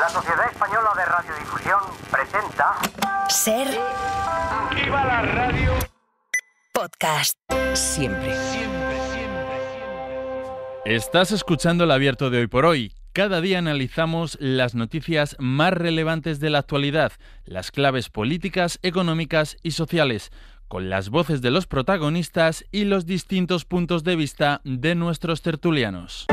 La Sociedad Española de Radiodifusión presenta. Ser. la radio! Podcast. Siempre. Siempre, siempre, siempre. Estás escuchando el abierto de hoy por hoy. Cada día analizamos las noticias más relevantes de la actualidad, las claves políticas, económicas y sociales, con las voces de los protagonistas y los distintos puntos de vista de nuestros tertulianos.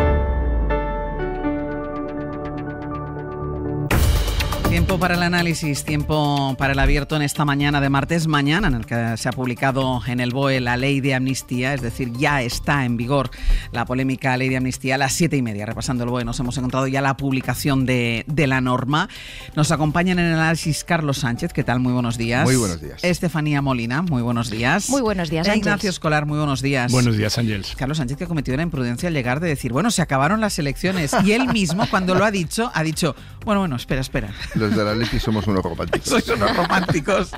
Tiempo para el análisis, tiempo para el abierto en esta mañana de martes, mañana en el que se ha publicado en el BOE la ley de amnistía, es decir, ya está en vigor la polémica ley de amnistía a las siete y media. Repasando el BOE, nos hemos encontrado ya la publicación de, la norma. Nos acompañan en el análisis Carlos Sánchez, ¿qué tal? Muy buenos días. Muy buenos días. Estefanía Molina, muy buenos días. Muy buenos días, e Ignacio Escolar, muy buenos días. Buenos días, Ángel. Carlos Sánchez que ha cometido una imprudencia al llegar de decir, bueno, se acabaron las elecciones. Y él mismo, cuando lo ha dicho, ha dicho, bueno, bueno, espera, espera de la y somos unos románticos. unos románticos.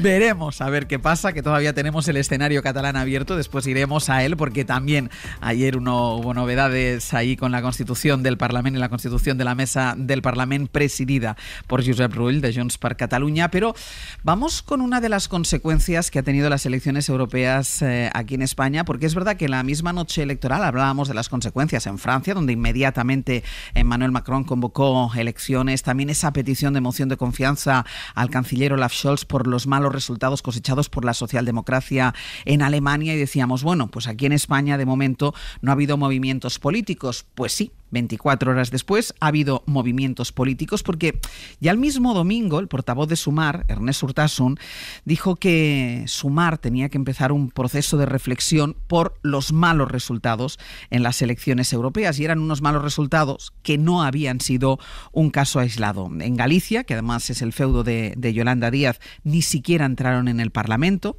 Veremos a ver qué pasa, que todavía tenemos el escenario catalán abierto, después iremos a él, porque también ayer uno, hubo novedades ahí con la constitución del Parlamento y la constitución de la mesa del Parlamento presidida por Josep Rull de Junts per Cataluña pero vamos con una de las consecuencias que ha tenido las elecciones europeas eh, aquí en España, porque es verdad que la misma noche electoral hablábamos de las consecuencias en Francia, donde inmediatamente Emmanuel Macron convocó elecciones, también esa petición de moción de confianza al canciller Olaf Scholz por los malos resultados cosechados por la socialdemocracia en Alemania y decíamos, bueno, pues aquí en España de momento no ha habido movimientos políticos. Pues sí, 24 horas después ha habido movimientos políticos porque ya el mismo domingo el portavoz de Sumar, Ernest Urtasun, dijo que Sumar tenía que empezar un proceso de reflexión por los malos resultados en las elecciones europeas y eran unos malos resultados que no habían sido un caso aislado. En Galicia, que además es el feudo de, de Yolanda Díaz, ni siquiera entraron en el Parlamento.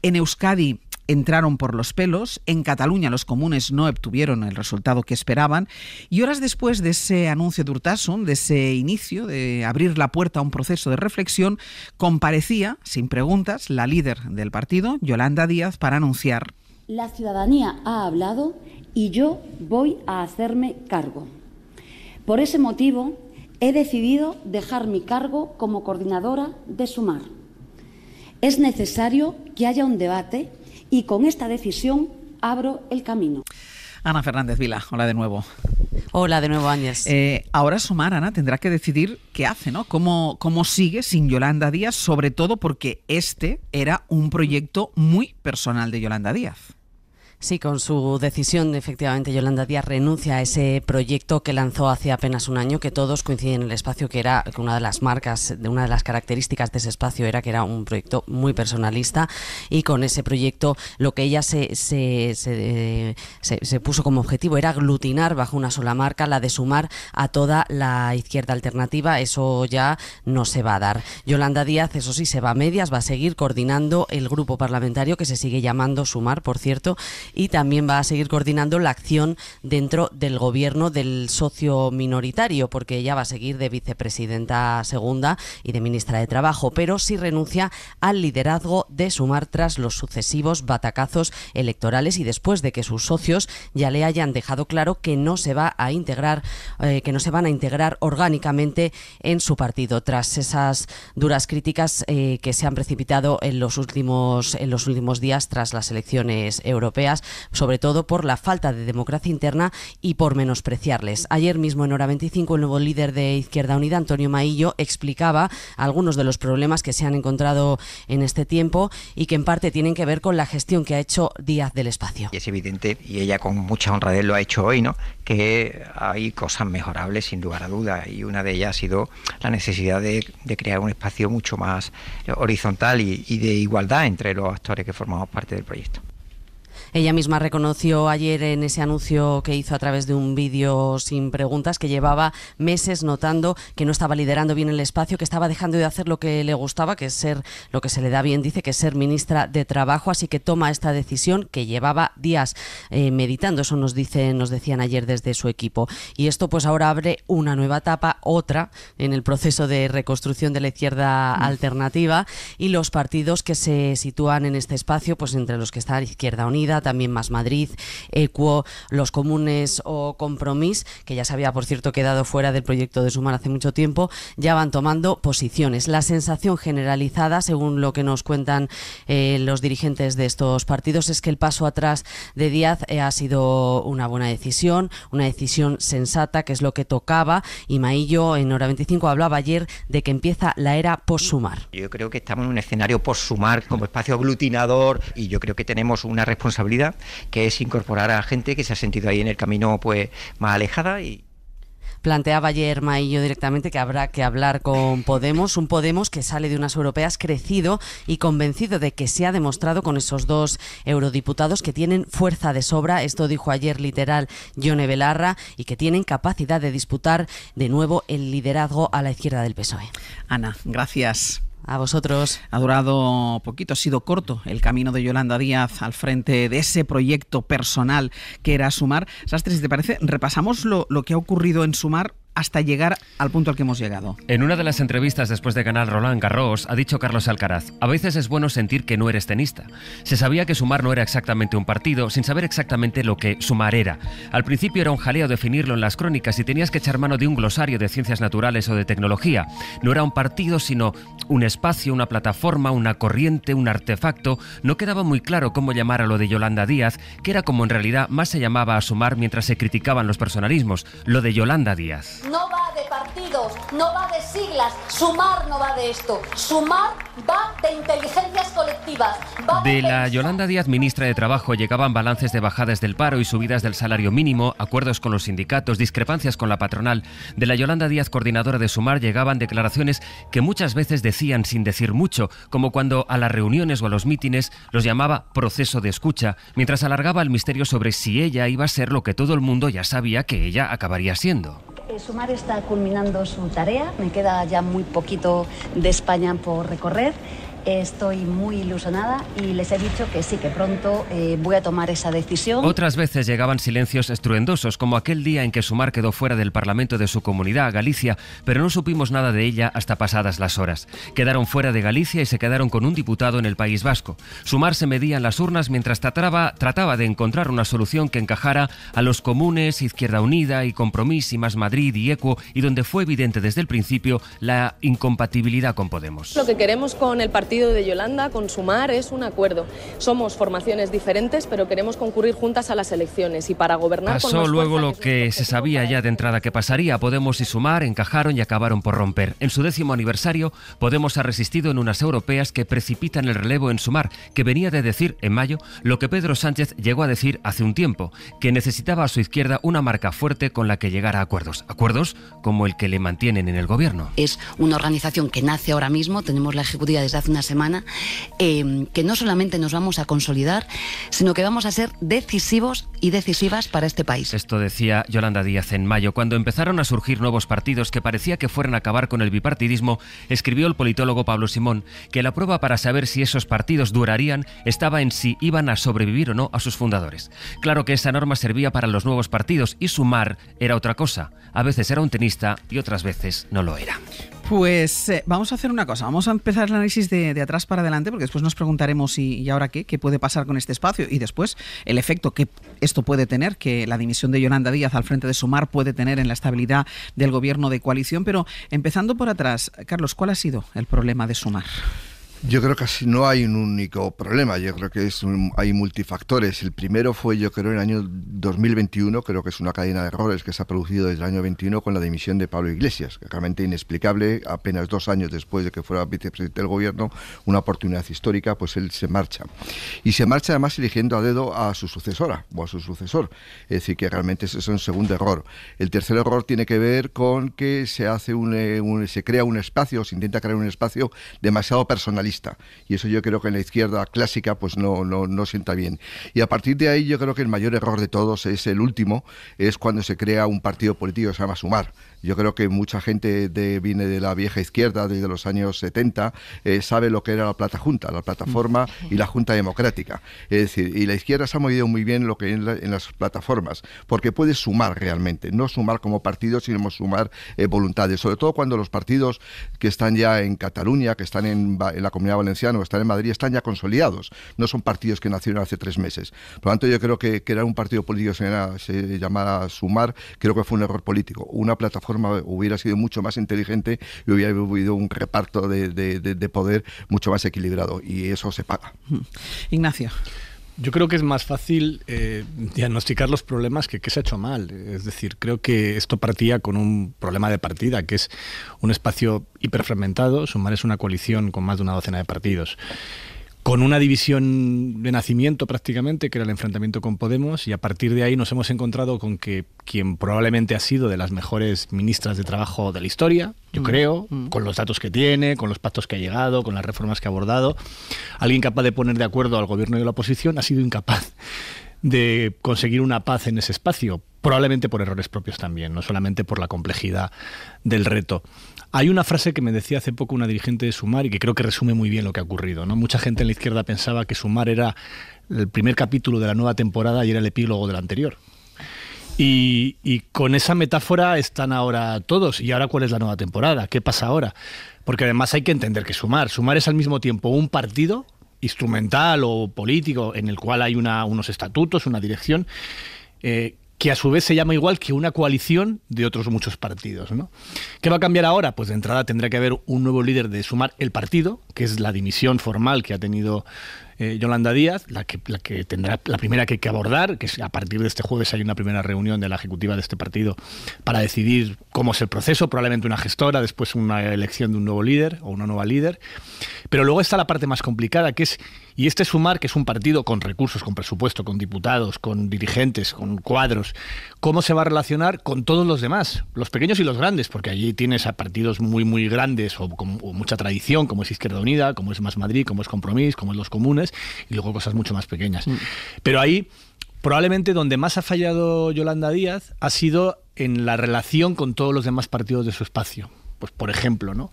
En Euskadi entraron por los pelos, en Cataluña los comunes no obtuvieron el resultado que esperaban y horas después de ese anuncio de Urtasun, de ese inicio de abrir la puerta a un proceso de reflexión, comparecía, sin preguntas, la líder del partido, Yolanda Díaz, para anunciar. La ciudadanía ha hablado y yo voy a hacerme cargo. Por ese motivo, he decidido dejar mi cargo como coordinadora de Sumar. Es necesario que haya un debate y con esta decisión abro el camino. Ana Fernández Vila, hola de nuevo. Hola de nuevo, Áñez. Eh, ahora Sumar, Ana, tendrá que decidir qué hace, ¿no? Cómo, cómo sigue sin Yolanda Díaz, sobre todo porque este era un proyecto muy personal de Yolanda Díaz. Sí, con su decisión, efectivamente, Yolanda Díaz renuncia a ese proyecto que lanzó hace apenas un año, que todos coinciden en el espacio, que era una de las marcas, de una de las características de ese espacio era que era un proyecto muy personalista y con ese proyecto lo que ella se, se, eh, se, se puso como objetivo era aglutinar bajo una sola marca, la de sumar a toda la izquierda alternativa. Eso ya no se va a dar. Yolanda Díaz, eso sí, se va a medias, va a seguir coordinando el grupo parlamentario que se sigue llamando Sumar, por cierto y también va a seguir coordinando la acción dentro del gobierno del socio minoritario, porque ella va a seguir de vicepresidenta segunda y de ministra de Trabajo, pero sí renuncia al liderazgo de Sumar tras los sucesivos batacazos electorales y después de que sus socios ya le hayan dejado claro que no se va a integrar, eh, que no se van a integrar orgánicamente en su partido. Tras esas duras críticas eh, que se han precipitado en los últimos en los últimos días tras las elecciones europeas, sobre todo por la falta de democracia interna y por menospreciarles. Ayer mismo, en hora 25, el nuevo líder de Izquierda Unida, Antonio Maillo, explicaba algunos de los problemas que se han encontrado en este tiempo y que en parte tienen que ver con la gestión que ha hecho Díaz del espacio. es evidente, y ella con mucha honradez lo ha hecho hoy, ¿no? que hay cosas mejorables sin lugar a duda y una de ellas ha sido la necesidad de, crear un espacio mucho más horizontal y de igualdad entre los actores que formamos parte del proyecto. Ella misma reconoció ayer en ese anuncio que hizo a través de un vídeo sin preguntas que llevaba meses notando que no estaba liderando bien el espacio, que estaba dejando de hacer lo que le gustaba, que es ser lo que se le da bien, dice que es ser ministra de Trabajo, así que toma esta decisión que llevaba días eh, meditando, eso nos dice, nos decían ayer desde su equipo. Y esto pues ahora abre una nueva etapa, otra en el proceso de reconstrucción de la izquierda alternativa y los partidos que se sitúan en este espacio, pues entre los que está Izquierda Unida, también Más Madrid, Equo, Los Comunes o Compromís, que ya se había, por cierto, quedado fuera del proyecto de Sumar hace mucho tiempo, ya van tomando posiciones. La sensación generalizada, según lo que nos cuentan eh, los dirigentes de estos partidos, es que el paso atrás de Díaz eh, ha sido una buena decisión, una decisión sensata, que es lo que tocaba. Y Maillo, en Hora 25, hablaba ayer de que empieza la era post-Sumar. Yo creo que estamos en un escenario post-Sumar como espacio aglutinador y yo creo que tenemos una responsabilidad que es incorporar a gente que se ha sentido ahí en el camino pues más alejada y planteaba ayer Maillo directamente que habrá que hablar con Podemos, un Podemos que sale de unas europeas crecido y convencido de que se ha demostrado con esos dos eurodiputados que tienen fuerza de sobra, esto dijo ayer literal Yone Belarra, y que tienen capacidad de disputar de nuevo el liderazgo a la izquierda del PSOE. Ana, gracias. A vosotros. Ha durado poquito, ha sido corto el camino de Yolanda Díaz al frente de ese proyecto personal que era Sumar. Sastre, si te parece, repasamos lo, lo que ha ocurrido en Sumar hasta llegar al punto al que hemos llegado. En una de las entrevistas después de ganar Roland Garros, ha dicho Carlos Alcaraz, a veces es bueno sentir que no eres tenista. Se sabía que sumar no era exactamente un partido, sin saber exactamente lo que sumar era. Al principio era un jaleo definirlo en las crónicas y tenías que echar mano de un glosario de ciencias naturales o de tecnología. No era un partido, sino un espacio, una plataforma, una corriente, un artefacto. No quedaba muy claro cómo llamar a lo de Yolanda Díaz, que era como en realidad más se llamaba a sumar mientras se criticaban los personalismos, lo de Yolanda Díaz no va de partidos, no va de siglas, sumar no va de esto, sumar va de inteligencias colectivas. de, de la Yolanda Díaz, ministra de Trabajo, llegaban balances de bajadas del paro y subidas del salario mínimo, acuerdos con los sindicatos, discrepancias con la patronal. De la Yolanda Díaz, coordinadora de Sumar, llegaban declaraciones que muchas veces decían sin decir mucho, como cuando a las reuniones o a los mítines los llamaba proceso de escucha, mientras alargaba el misterio sobre si ella iba a ser lo que todo el mundo ya sabía que ella acabaría siendo. Eh, sumar está culminando su tarea, me queda ya muy poquito de España por recorrer. Estoy muy ilusionada y les he dicho que sí, que pronto eh, voy a tomar esa decisión. Otras veces llegaban silencios estruendosos, como aquel día en que Sumar quedó fuera del Parlamento de su comunidad, Galicia, pero no supimos nada de ella hasta pasadas las horas. Quedaron fuera de Galicia y se quedaron con un diputado en el País Vasco. Sumar se medía en las urnas mientras trataba, trataba de encontrar una solución que encajara a los comunes, Izquierda Unida y Compromís y Más Madrid y ECUO, y donde fue evidente desde el principio la incompatibilidad con Podemos. Lo que queremos con el partido de Yolanda con Sumar es un acuerdo. Somos formaciones diferentes, pero queremos concurrir juntas a las elecciones y para gobernar... Pasó luego lo que, se sabía ya de entrada que pasaría. Podemos y Sumar encajaron y acabaron por romper. En su décimo aniversario, Podemos ha resistido en unas europeas que precipitan el relevo en Sumar, que venía de decir en mayo lo que Pedro Sánchez llegó a decir hace un tiempo, que necesitaba a su izquierda una marca fuerte con la que llegar a acuerdos. Acuerdos como el que le mantienen en el gobierno. Es una organización que nace ahora mismo, tenemos la ejecutiva desde hace una semana, em, que no solamente nos vamos a consolidar, sino que vamos a ser decisivos y decisivas para este país. Esto decía Yolanda Díaz en mayo. Cuando empezaron a surgir nuevos partidos que parecía que fueran a acabar con el bipartidismo, escribió el politólogo Pablo Simón que la prueba para saber si esos partidos durarían estaba en si iban a sobrevivir o no a sus fundadores. Claro que esa norma servía para los nuevos partidos y sumar era otra cosa. A veces era un tenista y otras veces no lo era. Pues eh, vamos a hacer una cosa, vamos a empezar el análisis de, atrás para adelante, porque después nos preguntaremos y, y, ahora qué, qué puede pasar con este espacio y después el efecto que esto puede tener, que la dimisión de Yolanda Díaz al frente de Sumar puede tener en la estabilidad del gobierno de coalición. Pero empezando por atrás, Carlos, ¿cuál ha sido el problema de Sumar? Yo creo que así no hay un único problema, yo creo que es hay multifactores. El primero fue, yo creo, en el año 2021, creo que es una cadena de errores que se ha producido desde el año 21 con la dimisión de Pablo Iglesias, realmente inexplicable, apenas dos años después de que fuera vicepresidente del gobierno, una oportunidad histórica, pues él se marcha. Y se marcha además eligiendo a dedo a su sucesora o a su sucesor. Es decir, que realmente ese es un segundo error. El tercer error tiene que ver con que se, hace un, eh, se crea un espacio, se intenta crear un espacio demasiado personalizado y eso yo creo que en la izquierda clásica pues no, no, no sienta bien. Y a partir de ahí yo creo que el mayor error de todos es el último, es cuando se crea un partido político que se llama Sumar. Yo creo que mucha gente de, viene de la vieja izquierda, desde los años 70, eh, sabe lo que era la Plata Junta, la plataforma mm, y la Junta Democrática. Es decir, y la izquierda se ha movido muy bien lo que en, las plataformas, porque puede sumar realmente, no sumar como partido, sino sumar eh, voluntades, sobre todo cuando los partidos que están ya en Cataluña, que están en, la Comunidad Valenciana o están en Madrid, están ya consolidados, no son partidos que nacieron hace tres meses. Por lo tanto, yo creo que crear un partido político se, se llamara Sumar, creo que fue un error político. Una plataforma hubiera sido mucho más inteligente y hubiera habido un reparto de, poder mucho más equilibrado. Y eso se paga. Mm. Ignacio. Yo creo que es más fácil eh, diagnosticar los problemas que qué se ha hecho mal. Es decir, creo que esto partía con un problema de partida, que es un espacio hiperfragmentado. Sumar es una coalición con más de una docena de partidos con una división de nacimiento prácticamente, que era el enfrentamiento con Podemos, y a partir de ahí nos hemos encontrado con que quien probablemente ha sido de las mejores ministras de trabajo de la historia, yo mm. creo, mm. con los datos que tiene, con los pactos que ha llegado, con las reformas que ha abordado, alguien capaz de poner de acuerdo al gobierno y a la oposición, ha sido incapaz de conseguir una paz en ese espacio, probablemente por errores propios también, no solamente por la complejidad del reto. Hay una frase que me decía hace poco una dirigente de Sumar y que creo que resume muy bien lo que ha ocurrido. ¿no? Mucha gente en la izquierda pensaba que Sumar era el primer capítulo de la nueva temporada y era el epílogo del anterior. Y, con esa metáfora están ahora todos. ¿Y ahora cuál es la nueva temporada? ¿Qué pasa ahora? Porque además hay que entender que Sumar, Sumar es al mismo tiempo un partido instrumental o político en el cual hay una, unos estatutos, una dirección, eh, que a su vez se llama igual que una coalición de otros muchos partidos. ¿no? ¿Qué va a cambiar ahora? Pues de entrada tendrá que haber un nuevo líder de sumar el partido, que es la dimisión formal que ha tenido eh, Yolanda Díaz, la que, que tendrá la primera que hay que abordar, que a partir de este jueves hay una primera reunión de la ejecutiva de este partido para decidir cómo es el proceso, probablemente una gestora, después una elección de un nuevo líder o una nueva líder. Pero luego está la parte más complicada, que es y este Sumar, que es un partido con recursos, con presupuesto, con diputados, con dirigentes, con cuadros, ¿cómo se va a relacionar con todos los demás, los pequeños y los grandes? Porque allí tienes a partidos muy, muy grandes o con mucha tradición, como es Izquierda Unida, como es Más Madrid, como es Compromís, como es Los Comunes, y luego cosas mucho más pequeñas. Mm. Pero ahí, probablemente donde más ha fallado Yolanda Díaz ha sido en la relación con todos los demás partidos de su espacio. Pues, por ejemplo, ¿no?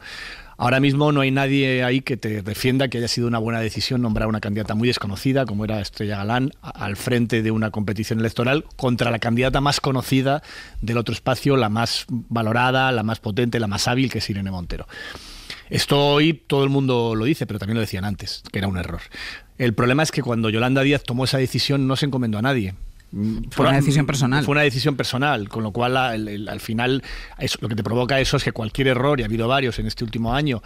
Ahora mismo no hay nadie ahí que te defienda que haya sido una buena decisión nombrar a una candidata muy desconocida, como era Estrella Galán, al frente de una competición electoral contra la candidata más conocida del otro espacio, la más valorada, la más potente, la más hábil, que es Irene Montero. Esto hoy todo el mundo lo dice, pero también lo decían antes, que era un error. El problema es que cuando Yolanda Díaz tomó esa decisión no se encomendó a nadie. Fue una mm, decisión mm, personal. Fue una decisión personal, con lo cual al, final lo que te provoca eso es que cualquier error, y ha habido varios en este último año,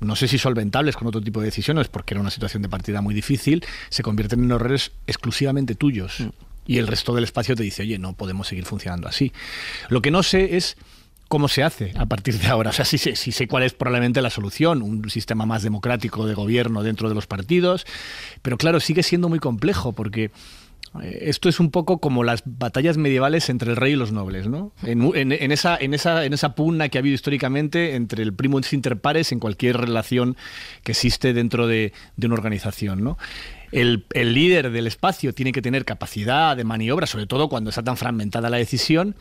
no sé si solventables con otro tipo de decisiones, porque era una situación de partida muy difícil, se convierten en errores exclusivamente tuyos. Mm. Y el resto del espacio te dice, oye, no podemos seguir funcionando así. Lo que no sé es cómo se hace a partir de ahora. O sea, sí, sé cuál es probablemente la solución, un sistema más democrático de gobierno dentro de los partidos, pero claro, sigue siendo muy complejo porque eh, esto es un poco como las batallas medievales entre el rey y los nobles, ¿no? En, esa, en, esa, en esa pugna que ha habido históricamente entre el primo inter pares en cualquier relación que existe dentro de, de una organización, ¿no? el, líder del espacio tiene que tener capacidad de maniobra, sobre todo cuando está tan fragmentada la decisión,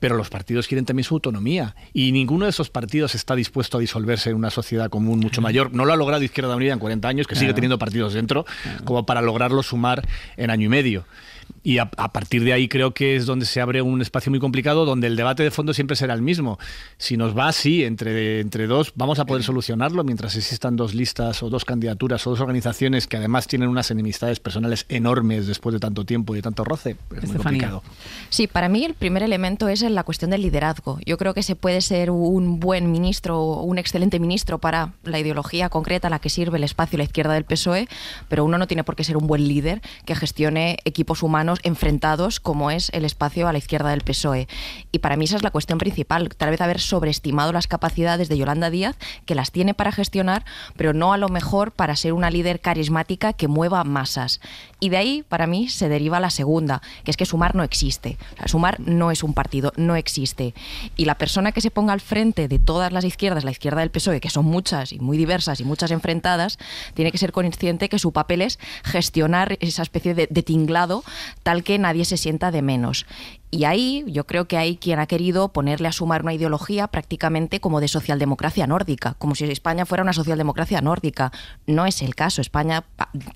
pero los partidos quieren también su autonomía y ninguno de esos partidos está dispuesto a disolverse en una sociedad común mucho mayor. No lo ha logrado Izquierda Unida en 40 años, que sigue teniendo partidos dentro, como para lograrlo sumar en año y medio. Y a, partir de ahí creo que es donde se abre un espacio muy complicado, donde el debate de fondo siempre será el mismo. Si nos va así, entre, entre dos, vamos a poder solucionarlo mientras existan dos listas o dos candidaturas o dos organizaciones que además tienen unas enemistades personales enormes después de tanto tiempo y de tanto roce. Es complicado. Sí, para mí el primer elemento es la cuestión del liderazgo. Yo creo que se puede ser un buen ministro o un excelente ministro para la ideología concreta a la que sirve el espacio la izquierda del PSOE, pero uno no tiene por qué ser un buen líder que gestione equipos humanos enfrentados como es el espacio a la izquierda del PSOE. Y para mí esa es la cuestión principal, tal vez haber sobreestimado las capacidades de Yolanda Díaz, que las tiene para gestionar, pero no a lo mejor para ser una líder carismática que mueva masas. Y de ahí, para mí, se deriva la segunda, que es que sumar no existe. sumar no es un partido, no existe. Y la persona que se ponga al frente de todas las izquierdas, la izquierda del PSOE, que son muchas y muy diversas y muchas enfrentadas, tiene que ser consciente que su papel es gestionar esa especie de tinglado tal que nadie se sienta de menos. Y ahí yo creo que hay quien ha querido ponerle a sumar una ideología prácticamente como de socialdemocracia nórdica, como si España fuera una socialdemocracia nórdica. No es el caso. España,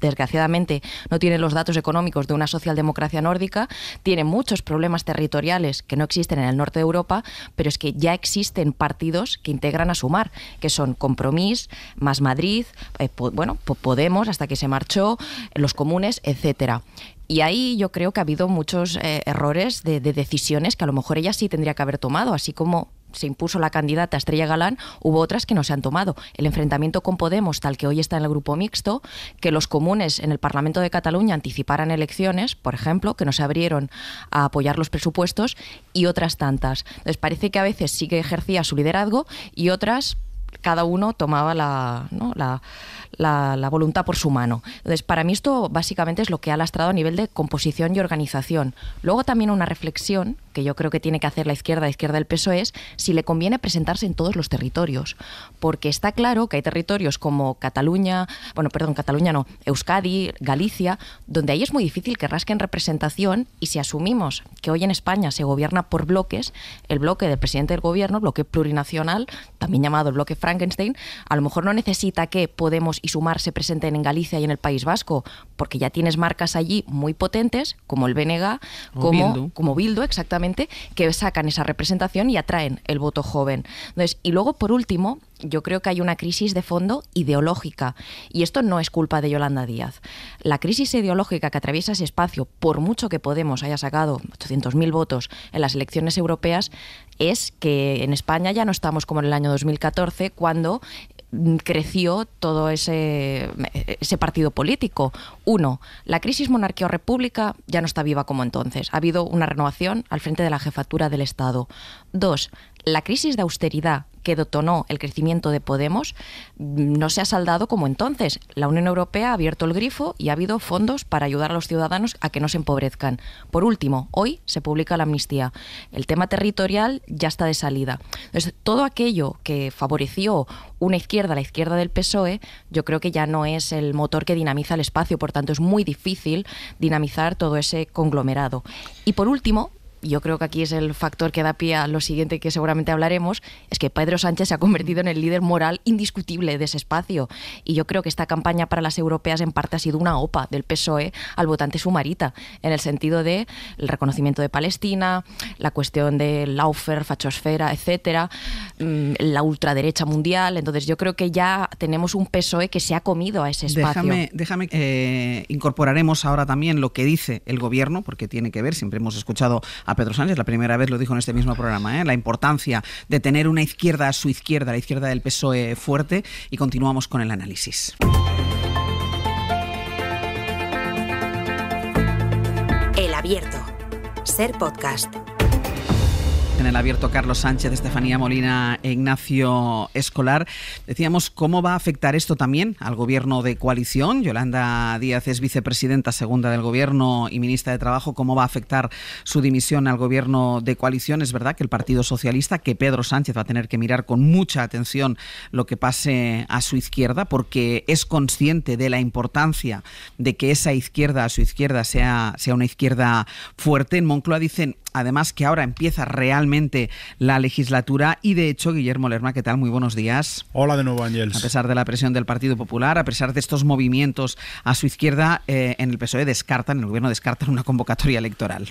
desgraciadamente, no tiene los datos económicos de una socialdemocracia nórdica, tiene muchos problemas territoriales que no existen en el norte de Europa, pero es que ya existen partidos que integran a sumar, que son Compromís, Más Madrid, eh, bueno, Podemos, hasta que se marchó, los comunes, etcétera. Y ahí yo creo que ha habido muchos eh, errores de, decisiones que a lo mejor ella sí tendría que haber tomado, así como se impuso la candidata Estrella Galán, hubo otras que no se han tomado. El enfrentamiento con Podemos, tal que hoy está en el grupo mixto, que los comunes en el Parlamento de Cataluña anticiparan elecciones, por ejemplo, que no se abrieron a apoyar los presupuestos y otras tantas. Entonces parece que a veces sí que ejercía su liderazgo y otras cada uno tomaba la, la, la, voluntad por su mano. Entonces, para mí esto básicamente es lo que ha lastrado a nivel de composición y organización. Luego también una reflexión que yo creo que tiene que hacer la izquierda, la izquierda del PSOE, es si le conviene presentarse en todos los territorios. Porque está claro que hay territorios como Cataluña, bueno, perdón, Cataluña no, Euskadi, Galicia, donde ahí es muy difícil que rasquen representación y si asumimos que hoy en España se gobierna por bloques, el bloque del presidente del gobierno, bloque plurinacional, también llamado el bloque Frankenstein, a lo mejor no necesita que Podemos y Sumar se presenten en Galicia y en el País Vasco, porque ya tienes marcas allí muy potentes, como el BNG, como, como exactamente que sacan esa representación y atraen el voto joven. y luego, por último, yo creo que hay una crisis de fondo ideológica y esto no es culpa de Yolanda Díaz. La crisis ideológica que atraviesa ese espacio, por mucho que Podemos haya sacado 800.000 votos en las elecciones europeas, es que en España ya no estamos como en el año 2014 cuando Mm, creció todo ese, partido político. Uno, la crisis monarquía-república ya no está viva como entonces. Ha habido una renovación al frente de la jefatura del Estado. Dos, la crisis de austeridad que detonó el crecimiento de Podemos mm, no se ha saldado como entonces. La Unión Europea ha abierto el grifo y ha habido fondos para ayudar a los ciudadanos a que no se empobrezcan. Por último, hoy se publica la amnistía. El tema territorial ya está de salida. todo aquello que favoreció una izquierda, la izquierda del PSOE, yo creo que ya no es el motor que dinamiza el espacio. Por tanto, es muy difícil dinamizar todo ese conglomerado. Y por último, yo creo que aquí es el factor que da pie a lo siguiente que seguramente hablaremos, es que Pedro Sánchez se ha convertido en el líder moral indiscutible de ese espacio. Y yo creo que esta campaña para las europeas en parte ha sido una opa del PSOE al votante sumarita, en el sentido de el reconocimiento de Palestina, la cuestión de Laufer, fachosfera, etcétera, mm, la ultraderecha mundial. Entonces yo creo que ya tenemos un PSOE que se ha comido a ese espacio. Déjame, déjame eh, incorporaremos ahora también lo que dice el gobierno, porque tiene que ver, siempre hemos escuchado Pedro Sánchez, la primera vez lo dijo en este mismo programa, ¿eh? la importancia de tener una izquierda a su izquierda, la izquierda del PSOE fuerte, y continuamos con el análisis. El abierto. Ser podcast en el abierto Carlos Sánchez, Estefanía Molina e Ignacio Escolar. Decíamos, ¿cómo va a afectar esto también al gobierno de coalición? Yolanda Díaz es vicepresidenta segunda del gobierno y ministra de Trabajo. ¿Cómo va a afectar su dimisión al gobierno de coalición? Es verdad que el Partido Socialista, que Pedro Sánchez va a tener que mirar con mucha atención lo que pase a su izquierda, porque es consciente de la importancia de que esa izquierda a su izquierda sea, sea una izquierda fuerte. En Moncloa dicen además que ahora empieza realmente la legislatura y de hecho, Guillermo Lerma, ¿qué tal? Muy buenos días. Hola de nuevo, Ángel. A pesar de la presión del Partido Popular, a pesar de estos movimientos a su izquierda, eh, en el PSOE descartan, en el gobierno descartan una convocatoria electoral.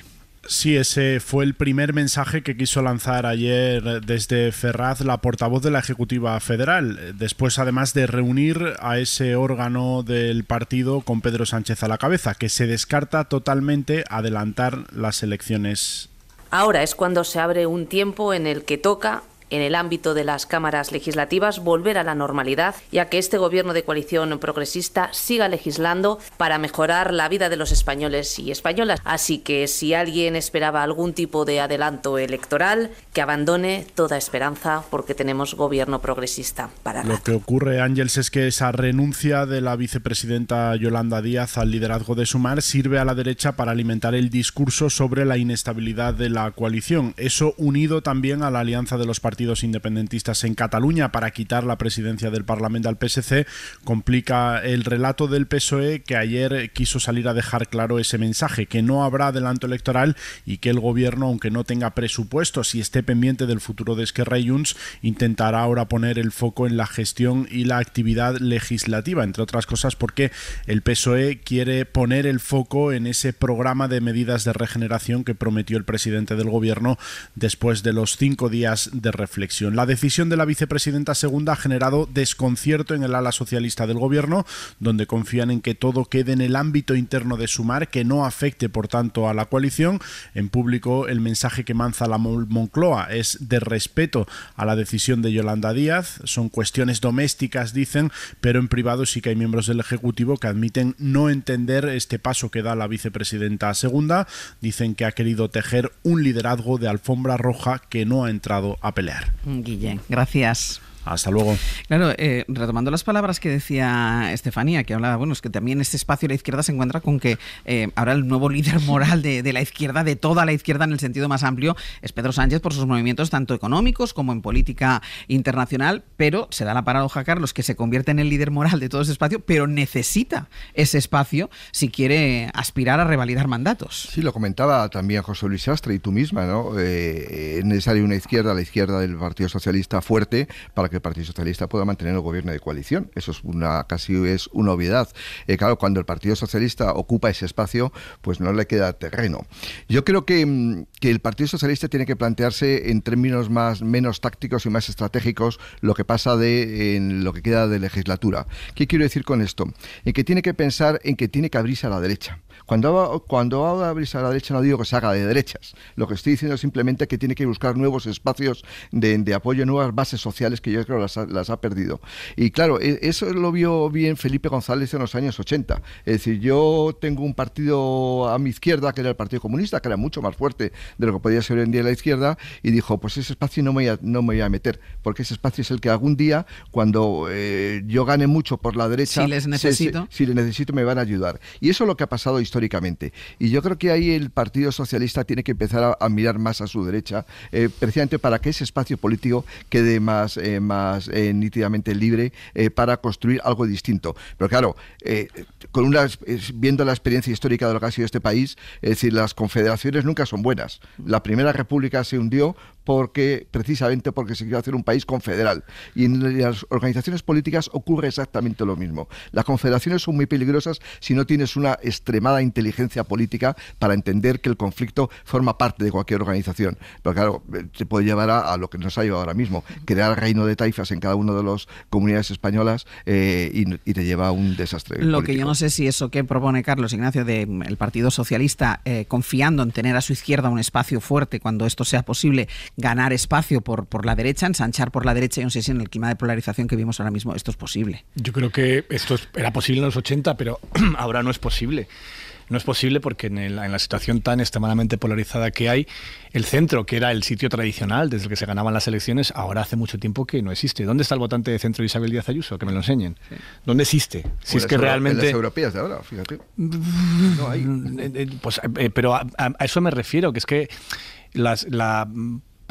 Sí, ese fue el primer mensaje que quiso lanzar ayer desde Ferraz la portavoz de la Ejecutiva Federal, después además de reunir a ese órgano del partido con Pedro Sánchez a la cabeza, que se descarta totalmente adelantar las elecciones Ahora es cuando se abre un tiempo en el que toca en el ámbito de las cámaras legislativas volver a la normalidad y a que este gobierno de coalición progresista siga legislando para mejorar la vida de los españoles y españolas. Así que si alguien esperaba algún tipo de adelanto electoral, que abandone toda esperanza porque tenemos gobierno progresista para Lo que ocurre, Ángels, es que esa renuncia de la vicepresidenta Yolanda Díaz al liderazgo de Sumar sirve a la derecha para alimentar el discurso sobre la inestabilidad de la coalición. Eso unido también a la alianza de los partidos independentistas en Cataluña para quitar la presidencia del Parlamento al PSC complica el relato del PSOE que ayer quiso salir a dejar claro ese mensaje, que no habrá adelanto electoral y que el gobierno, aunque no tenga presupuesto, si esté pendiente del futuro de Esquerra y Junts, intentará ahora poner el foco en la gestión y la actividad legislativa, entre otras cosas porque el PSOE quiere poner el foco en ese programa de medidas de regeneración que prometió el presidente del gobierno después de los cinco días de reforma la decisión de la vicepresidenta segunda ha generado desconcierto en el ala socialista del gobierno, donde confían en que todo quede en el ámbito interno de Sumar, que no afecte por tanto a la coalición. En público, el mensaje que manza la Moncloa es de respeto a la decisión de Yolanda Díaz. Son cuestiones domésticas, dicen, pero en privado sí que hay miembros del Ejecutivo que admiten no entender este paso que da la vicepresidenta segunda. Dicen que ha querido tejer un liderazgo de alfombra roja que no ha entrado a pelear. Guille, gracias. Hasta luego. Claro, eh, retomando las palabras que decía Estefanía, que hablaba, bueno, es que también este espacio de la izquierda se encuentra con que eh, ahora el nuevo líder moral de, la izquierda, de toda la izquierda en el sentido más amplio, es Pedro Sánchez por sus movimientos tanto económicos como en política internacional, pero se da la paradoja, Carlos, que se convierte en el líder moral de todo ese espacio, pero necesita ese espacio si quiere aspirar a revalidar mandatos. Sí, lo comentaba también José Luis Sastre y tú misma, ¿no? Eh, es necesaria una izquierda, la izquierda del Partido Socialista fuerte, para que el Partido Socialista pueda mantener el gobierno de coalición. Eso es una casi es una obviedad. Eh, claro, cuando el Partido Socialista ocupa ese espacio, pues no le queda terreno. Yo creo mm, que, el Partido Socialista tiene que plantearse en términos más menos tácticos y más estratégicos lo que pasa de en lo que queda de legislatura. ¿Qué quiero decir con esto? En que tiene que pensar en que tiene que abrirse a la derecha. Cuando, cuando abrirse a la derecha no digo que se haga de derechas. Lo que estoy diciendo es simplemente que tiene que buscar nuevos espacios de, de apoyo, nuevas bases sociales que yo creo las ha, las ha perdido. Y claro, e, eso lo vio bien Felipe González en los años 80. Es decir, yo tengo un partido a mi izquierda, que era el Partido Comunista, que era mucho más fuerte de lo que podía ser hoy en día la izquierda, y dijo, pues ese espacio no me voy a, no me voy a meter, porque ese espacio es el que algún día, cuando eh, yo gane mucho por la derecha, si les necesito, si les necesito me van a ayudar. Y eso es lo que ha pasado históricamente. Y yo creo que ahí el Partido Socialista tiene que empezar a, mirar más a su derecha, eh, precisamente para que ese espacio político quede más eh, más eh, nítidamente libre eh, para construir algo distinto. Pero claro, eh, con viendo la experiencia histórica de lo que ha sido este país, es decir, las confederaciones nunca son buenas. La Primera República se hundió porque precisamente porque se quiere hacer un país confederal. Y en las organizaciones políticas ocurre exactamente lo mismo. Las confederaciones son muy peligrosas si no tienes una extremada inteligencia política para entender que el conflicto forma parte de cualquier organización. Pero claro, te puede llevar a, lo que nos ha ido ahora mismo, crear reino de taifas en cada una de las comunidades españolas eh, y, te lleva a un desastre. Lo que yo no sé si eso que propone Carlos Ignacio del mm, Partido Socialista, eh, confiando en tener a su izquierda un espacio fuerte cuando esto sea posible, ganar espacio por, por la derecha, ensanchar por la derecha. y, no sé si en el clima de polarización que vimos ahora mismo esto es posible. Yo creo que esto era posible en los 80, pero ahora no es posible. No es posible porque en, la situación tan extremadamente polarizada que hay, el centro, que era el sitio tradicional desde el que se ganaban las elecciones, ahora hace mucho tiempo que no existe. ¿Dónde está el votante de centro Isabel Díaz Ayuso? Que me lo enseñen. ¿Dónde existe? Si es pues que realmente... Las europeas de ahora, fíjate. Mm, no hay. Eh, eh, pues, eh, pero a, eso me refiero, que es que... la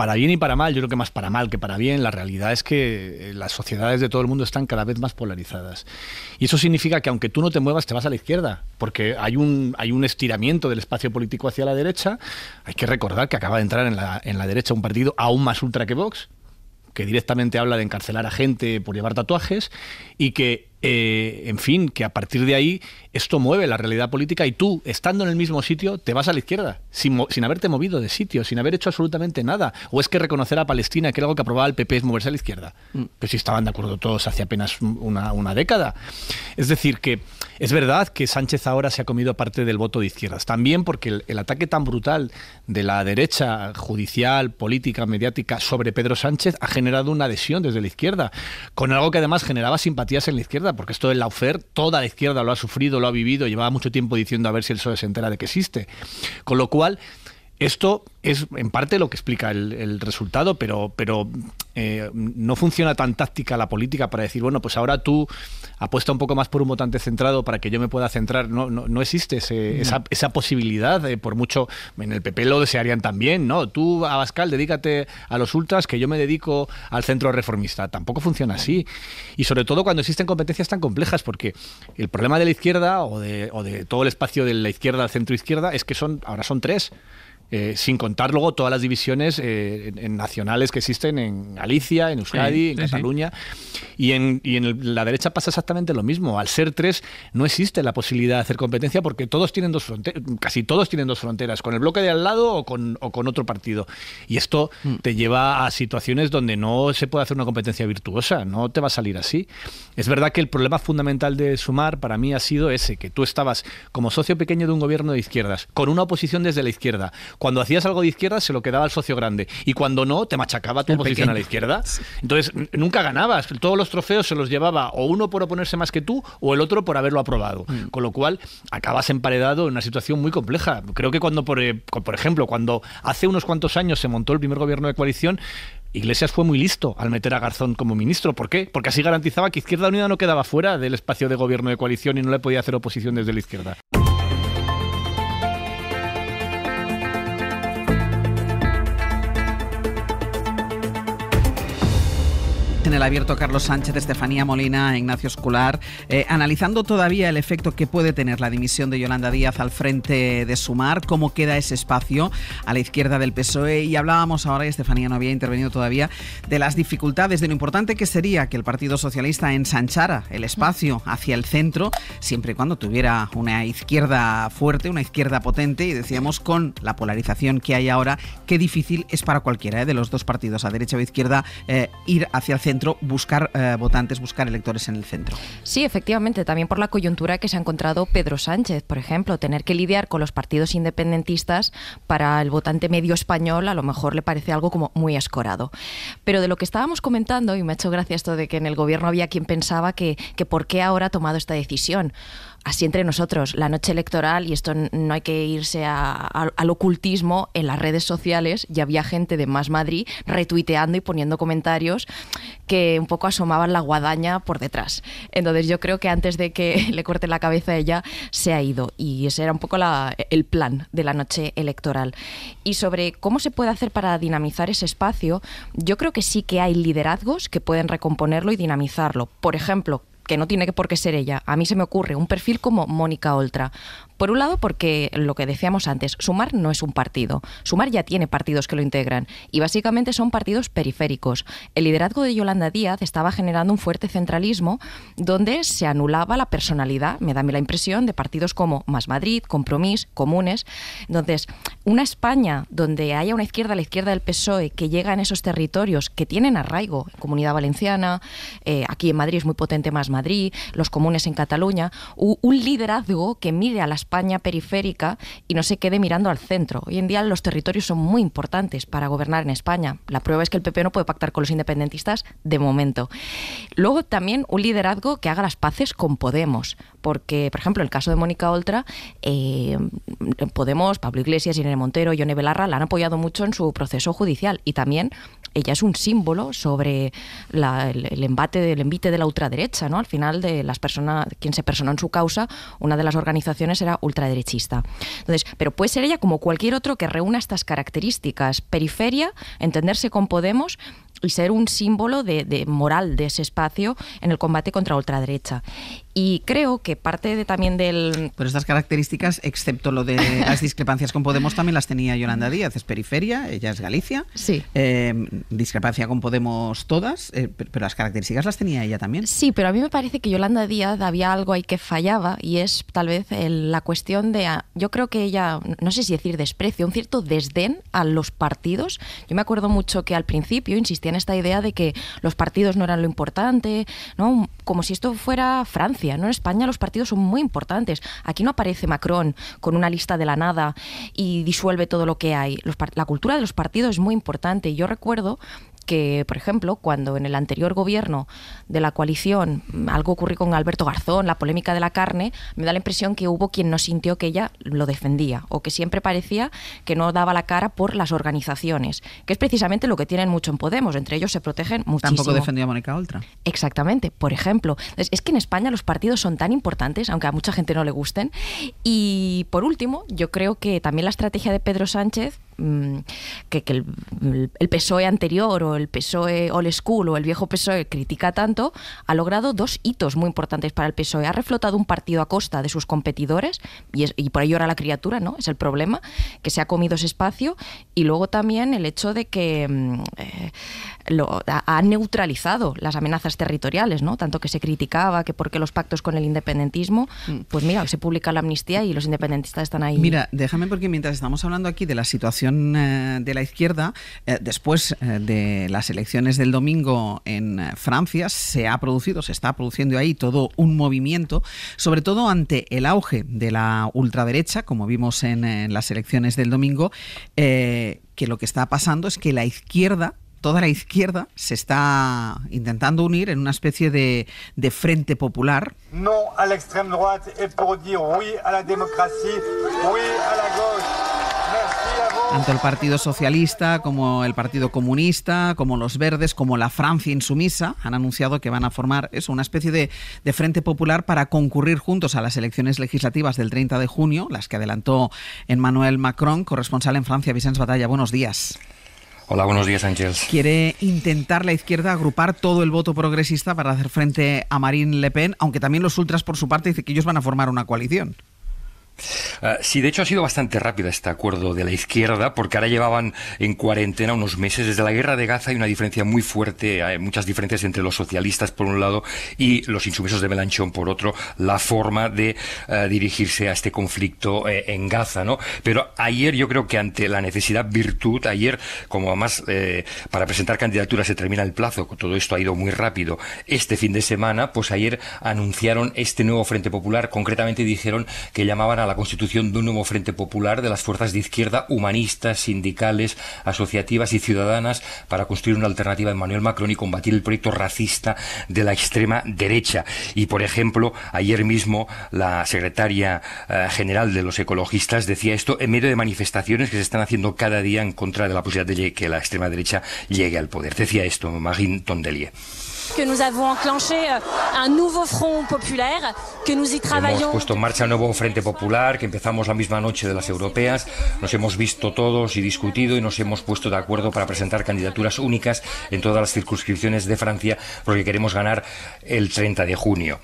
para bien y para mal, yo creo que más para mal que para bien, la realidad es que eh, las sociedades de todo el mundo están cada vez más polarizadas. Y eso significa que aunque tú no te muevas, te vas a la izquierda, porque hay un, hay un estiramiento del espacio político hacia la derecha. Hay que recordar que acaba de entrar en la, en la derecha un partido aún más ultra que Vox, que directamente habla de encarcelar a gente por llevar tatuajes y que eh, en fin, que a partir de ahí esto mueve la realidad política y tú, estando en el mismo sitio, te vas a la izquierda, sin, haberte movido de sitio, sin haber hecho absolutamente nada. ¿O es que reconocer a Palestina, que era algo que aprobaba el PP, es moverse a la izquierda? Mm. que si estaban de acuerdo todos hace apenas una, una década. Es decir, que es verdad que Sánchez ahora se ha comido parte del voto de izquierdas, también porque el, ataque tan brutal de la derecha judicial, política, mediática sobre Pedro Sánchez ha generado una adhesión desde la izquierda, con algo que además generaba simpatías en la izquierda, porque esto del Laufer, toda la izquierda lo ha sufrido, lo ha vivido, llevaba mucho tiempo diciendo a ver si el PSOE se entera de que existe. Con lo cual, esto es en parte lo que explica el, resultado, pero, pero eh, no funciona tan táctica la política para decir, bueno, pues ahora tú apuesta un poco más por un votante centrado para que yo me pueda centrar. No, no, existe Esa, esa, posibilidad, eh, por mucho, en el PP lo desearían también, ¿no? Tú, Abascal, dedícate a los ultras, que yo me dedico al centro reformista. Tampoco funciona así. Y sobre todo cuando existen competencias tan complejas, porque el problema de la izquierda o de, todo el espacio de la izquierda al centro izquierda es que son ahora son tres. Eh, sin contar luego todas las divisiones eh, nacionales que existen en Galicia, en Euskadi, en Cataluña. Y en, en la derecha pasa exactamente lo mismo. Al ser tres, no existe la posibilidad de hacer competencia porque todos tienen dos casi todos tienen dos fronteras, con el bloque de al lado o con, o otro partido. Y esto mm. te lleva a situaciones donde no se puede hacer una competencia virtuosa, no te va a salir así. Es verdad que el problema fundamental de Sumar para mí ha sido ese, que tú estabas como socio pequeño de un gobierno de izquierdas, con una oposición desde la izquierda, cuando hacías algo de izquierda se lo quedaba al socio grande y cuando no te machacaba tu posición a la izquierda. Entonces nunca ganabas, todos los trofeos se los llevaba o uno por oponerse más que tú o el otro por haberlo aprobado. Mm. Con lo cual acabas emparedado en una situación muy compleja. Creo que cuando, por, eh, por ejemplo, cuando hace unos cuantos años se montó el primer gobierno de coalición, Iglesias fue muy listo al meter a Garzón como ministro. ¿Por qué? Porque así garantizaba que Izquierda Unida no quedaba fuera del espacio de gobierno de coalición y no le podía hacer oposición desde la izquierda. en el abierto Carlos Sánchez, Estefanía Molina, e Ignacio Escular, eh, analizando todavía el efecto que puede tener la dimisión de Yolanda Díaz al frente de Sumar, cómo queda ese espacio a la izquierda del PSOE y hablábamos ahora, y Estefanía no había intervenido todavía, de las dificultades, de lo importante que sería que el Partido Socialista ensanchara el espacio hacia el centro, siempre y cuando tuviera una izquierda fuerte, una izquierda potente y decíamos con la polarización que hay ahora, qué difícil es para cualquiera eh, de los dos partidos, a derecha o izquierda, eh, ir hacia el centro buscar eh, votantes, buscar electores en el centro. Sí, efectivamente, también por la coyuntura que se ha encontrado Pedro Sánchez, por ejemplo, tener que lidiar con los partidos independentistas para el votante medio español a lo mejor le parece algo como muy escorado. Pero de lo que estábamos comentando, y me ha hecho gracia esto de que en el gobierno había quien pensaba que, que por qué ahora ha tomado esta decisión así entre nosotros, la noche electoral, y esto no hay que irse al ocultismo, en las redes sociales ya había gente de Más Madrid retuiteando y poniendo comentarios que un poco asomaban la guadaña por detrás. Entonces yo creo que antes de que le corten la cabeza a ella, se ha ido. Y ese era un poco el plan de la noche electoral. Y sobre cómo se puede hacer para dinamizar ese espacio, yo creo que sí que hay liderazgos que pueden recomponerlo y dinamizarlo. Por ejemplo, que no tiene por qué ser ella. A mí se me ocurre un perfil como Mónica Oltra. Por un lado, porque lo que decíamos antes, Sumar no es un partido. Sumar ya tiene partidos que lo integran y básicamente son partidos periféricos. El liderazgo de Yolanda Díaz estaba generando un fuerte centralismo donde se anulaba la personalidad, me da la impresión, de partidos como Más Madrid, Compromís, Comunes. Entonces, una España donde haya una izquierda, a la izquierda del PSOE, que llega en esos territorios que tienen arraigo, Comunidad Valenciana, eh, aquí en Madrid es muy potente Más Madrid, los comunes en Cataluña, un liderazgo que mire a las España periférica y no se quede mirando al centro. Hoy en día los territorios son muy importantes para gobernar en España. La prueba es que el PP no puede pactar con los independentistas de momento. Luego también un liderazgo que haga las paces con Podemos porque, por ejemplo, el caso de Mónica Oltra, eh, Podemos, Pablo Iglesias, Irene Montero, Yone Belarra la han apoyado mucho en su proceso judicial y también ella es un símbolo sobre el, embate del envite de la ultraderecha, ¿no? Al final de las personas, quien se personó en su causa, una de las organizaciones era ultraderechista. Entonces, pero puede ser ella como cualquier otro que reúna estas características, periferia, entenderse con Podemos y ser un símbolo de, de, moral de ese espacio en el combate contra ultraderecha. Y creo que parte de, también del... Pero estas características, excepto lo de las discrepancias con Podemos, también las tenía Yolanda Díaz. Es periferia, ella es Galicia. Sí. Eh, discrepancia con Podemos todas, eh, pero las características las tenía ella también. Sí, pero a mí me parece que Yolanda Díaz había algo ahí que fallaba y es tal vez la cuestión de... Ah, yo creo que ella, no sé si decir desprecio, un cierto desdén a los partidos. Yo me acuerdo mucho que al principio, insisto, tiene esta idea de que los partidos no eran lo importante, ¿no? Como si esto fuera Francia, ¿no? En España los partidos son muy importantes. Aquí no aparece Macron con una lista de la nada y disuelve todo lo que hay. la cultura de los partidos es muy importante. y Yo recuerdo que, por ejemplo, cuando en el anterior gobierno de la coalición algo ocurrió con Alberto Garzón, la polémica de la carne, me da la impresión que hubo quien no sintió que ella lo defendía o que siempre parecía que no daba la cara por las organizaciones, que es precisamente lo que tienen mucho en Podemos, entre ellos se protegen muchísimo. Tampoco defendía Mónica Oltra. Exactamente, por ejemplo. Es que en España los partidos son tan importantes, aunque a mucha gente no le gusten. Y por último, yo creo que también la estrategia de Pedro Sánchez Mm, que, el, PSOE anterior o el PSOE old school o el viejo PSOE critica tanto, ha logrado dos hitos muy importantes para el PSOE. Ha reflotado un partido a costa de sus competidores y, por ello era la criatura, ¿no? Es el problema, que se ha comido ese espacio y luego también el hecho de que mm, eh, lo, ha neutralizado las amenazas territoriales, ¿no? Tanto que se criticaba que porque los pactos con el independentismo, mm. pues mira, se publica la amnistía y los independentistas están ahí. Mira, déjame porque mientras estamos hablando aquí de la situación eh, de la izquierda, eh, después eh, de las elecciones del domingo en Francia se ha producido, se está produciendo ahí todo un movimiento, sobre todo ante el auge de la ultraderecha, como vimos en las elecciones del domingo, que lo que está pasando es que la izquierda toda la izquierda se está intentando unir en una especie de, frente popular. No a la droite por decir oui a la democracia, oui a la gauche. Tanto el Partido Socialista como el Partido Comunista, como los Verdes, como la Francia Insumisa, han anunciado que van a formar eso, una especie de, Frente Popular para concurrir juntos a las elecciones legislativas del 30 de junio, las que adelantó Emmanuel Macron, corresponsal en Francia, Vicente Batalla. Buenos días. Hola, buenos días, Ángeles. Quiere intentar la izquierda agrupar todo el voto progresista para hacer frente a Marine Le Pen, aunque también los ultras, por su parte, dicen que ellos van a formar una coalición. Ah, sí, de hecho ha sido bastante rápida este acuerdo de la izquierda, porque ahora llevaban en cuarentena unos meses. Desde la guerra de Gaza hay una diferencia muy fuerte, hay muchas diferencias entre los socialistas por un lado y los insumisos de Melanchón por otro, la forma de ah, dirigirse a este conflicto eh, en Gaza, ¿no? Pero ayer yo creo que ante la necesidad virtud, ayer, como además eh, para presentar candidaturas se termina el plazo, todo esto ha ido muy rápido, este fin de semana, pues ayer anunciaron este nuevo Frente Popular, concretamente dijeron que llamaban a la constitución de un nuevo Frente Popular de las fuerzas de izquierda humanistas, sindicales, asociativas y ciudadanas para construir una alternativa a manuel Macron y combatir el proyecto racista de la extrema derecha. Y, por ejemplo, ayer mismo la secretaria eh, general de los ecologistas decía esto en medio de manifestaciones que se están haciendo cada día en contra de la posibilidad de que la extrema derecha llegue al poder. Decía esto Marine Tondelier que Hemos puesto en marcha un nuevo frente popular, que empezamos la misma noche de las europeas, nos hemos visto todos y discutido y nos hemos puesto de acuerdo para presentar candidaturas únicas en todas las circunscripciones de Francia, porque queremos ganar el 30 de junio.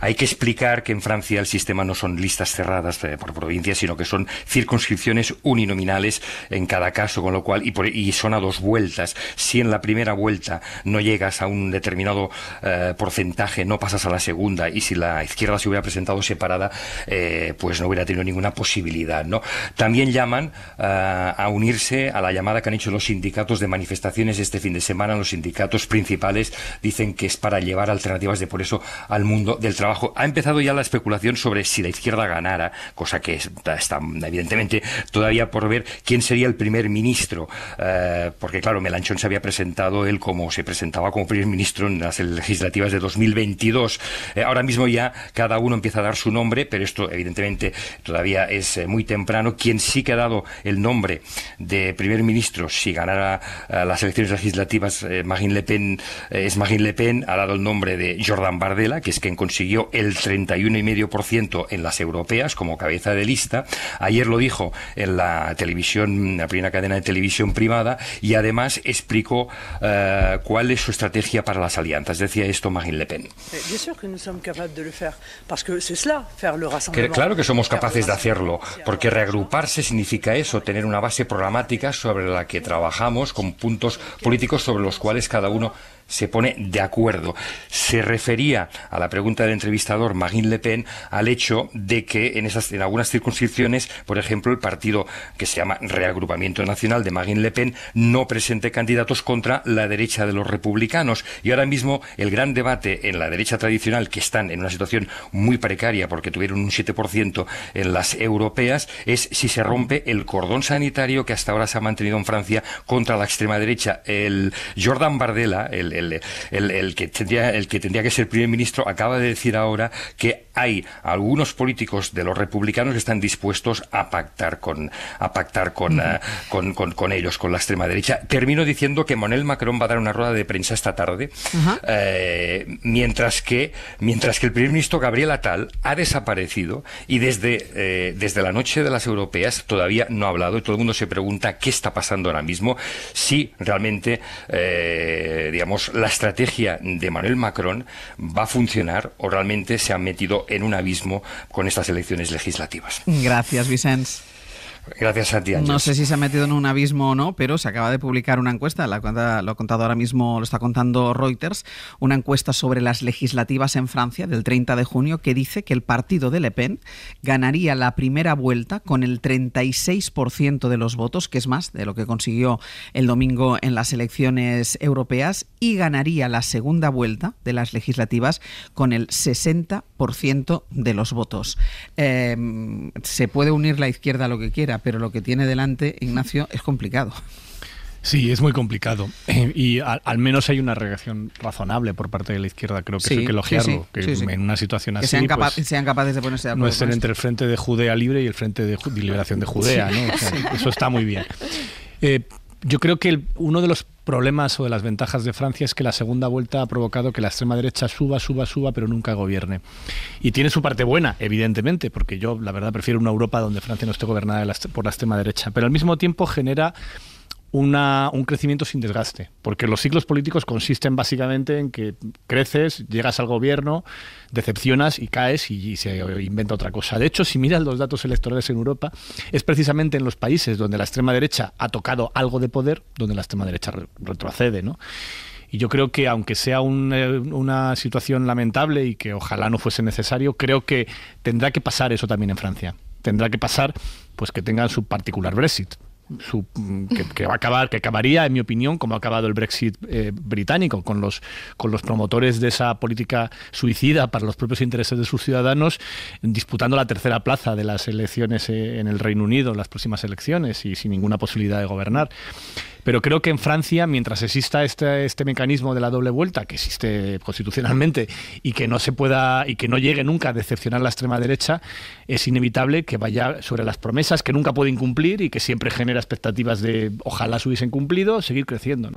Hay que explicar que en Francia el sistema no son listas cerradas eh, por provincias, sino que son circunscripciones uninominales en cada caso, con lo cual, y, y son a dos vueltas. Si en la primera vuelta no llegas a un determinado eh, porcentaje, no pasas a la segunda, y si la izquierda se hubiera presentado separada, eh, pues no hubiera tenido ninguna posibilidad. También llaman a unirse a la llamada que han hecho los sindicatos de manifestaciones este fin de semana. Los sindicatos principales dicen que es para llevar alternativas de por eso al mundo del trabajo ha empezado ya la especulación sobre si la izquierda ganara, cosa que está, evidentemente todavía por ver quién sería el primer ministro, eh, porque claro, Melanchón se había presentado él como se presentaba como primer ministro en las legislativas de 2022. Eh, ahora mismo ya cada uno empieza a dar su nombre, pero esto evidentemente todavía es eh, muy temprano. Quien sí que ha dado el nombre de primer ministro si ganara las elecciones legislativas Le Pen es Marine Le Pen, ha dado el nombre de Jordan Bardella, que es quien consiguió el 31,5% en las europeas como cabeza de lista. Ayer lo dijo en la televisión, la primera cadena de televisión privada, y además explicó eh, cuál es su estrategia para las alianzas. Decía esto Marine Le Pen. Eh, claro que somos capaces de hacerlo, porque reagruparse significa eso, tener una base programática sobre la que trabajamos con puntos políticos sobre los cuales cada uno se pone de acuerdo. Se refería a la pregunta del entrevistador Marine Le Pen al hecho de que en, esas, en algunas circunscripciones, por ejemplo, el partido que se llama Reagrupamiento Nacional de Marine Le Pen no presente candidatos contra la derecha de los republicanos. Y ahora mismo el gran debate en la derecha tradicional, que están en una situación muy precaria porque tuvieron un 7% en las europeas, es si se rompe el cordón sanitario que hasta ahora se ha mantenido en Francia contra la extrema derecha. El Jordan Bardella, el el, que tendría, el que tendría que ser primer ministro, acaba de decir ahora que hay algunos políticos de los republicanos que están dispuestos a pactar con, a pactar con, eh, con, ellos, con la extrema derecha. Termino diciendo que Monel Macron va a dar una rueda de prensa esta tarde, eh, mientras, que, mientras que el primer ministro Gabriel Atal ha desaparecido y desde, eh, desde la noche de las europeas todavía no ha hablado y todo el mundo se pregunta qué está pasando ahora mismo, si realmente, digamos, la estrategia de Manuel Macron va a funcionar o realmente se ha metido en un abismo con estas elecciones legislativas. Gracias, Vicente. Gracias a ti, No sé si se ha metido en un abismo o no, pero se acaba de publicar una encuesta, la lo ha contado ahora mismo, lo está contando Reuters, una encuesta sobre las legislativas en Francia del 30 de junio que dice que el partido de Le Pen ganaría la primera vuelta con el 36% de los votos, que es más de lo que consiguió el domingo en las elecciones europeas, y ganaría la segunda vuelta de las legislativas con el 60% de los votos. Em, se puede unir la izquierda a lo que quiera pero lo que tiene delante Ignacio es complicado. Sí, es muy complicado. Eh, y al, menos hay una reacción razonable por parte de la izquierda, creo que hay que elogiarlo. que en una situación pues, sean, capaces de ponerse de acuerdo. No ser entre el Frente de Judea Libre y el Frente de, Liberación de Judea, eso está muy bien. Eh, yo creo que uno de los problemas o de las ventajas de Francia es que la segunda vuelta ha provocado que la extrema derecha suba, suba, suba, pero nunca gobierne. Y tiene su parte buena, evidentemente, porque yo la verdad prefiero una Europa donde Francia no esté gobernada por la extrema derecha, pero al mismo tiempo genera un crecimiento sin desgaste, porque los ciclos políticos consisten básicamente en que creces, llegas al gobierno, decepcionas y caes y, se inventa otra cosa. De hecho, si miras los datos electorales en Europa, es precisamente en los países donde la extrema derecha ha tocado algo de poder, donde la extrema derecha retrocede, Y yo creo que, aunque sea eh, una situación lamentable y que ojalá no fuese necesario, creo que tendrá que pasar eso también en Francia. Tendrá que pasar pues que tengan su particular Brexit, su, que, va a acabar, que acabaría, en mi opinión, como ha acabado el Brexit eh, británico, con los, con los promotores de esa política suicida para los propios intereses de sus ciudadanos, disputando la tercera plaza de las elecciones eh, en el Reino Unido, las próximas elecciones, y sin ninguna posibilidad de gobernar. Pero creo que en Francia, mientras exista este, este mecanismo de la doble vuelta, que existe constitucionalmente y que no se pueda y que no llegue nunca a decepcionar a la extrema derecha, es inevitable que vaya sobre las promesas que nunca puede cumplir y que siempre genera expectativas de ojalá se hubiesen cumplido, seguir creciendo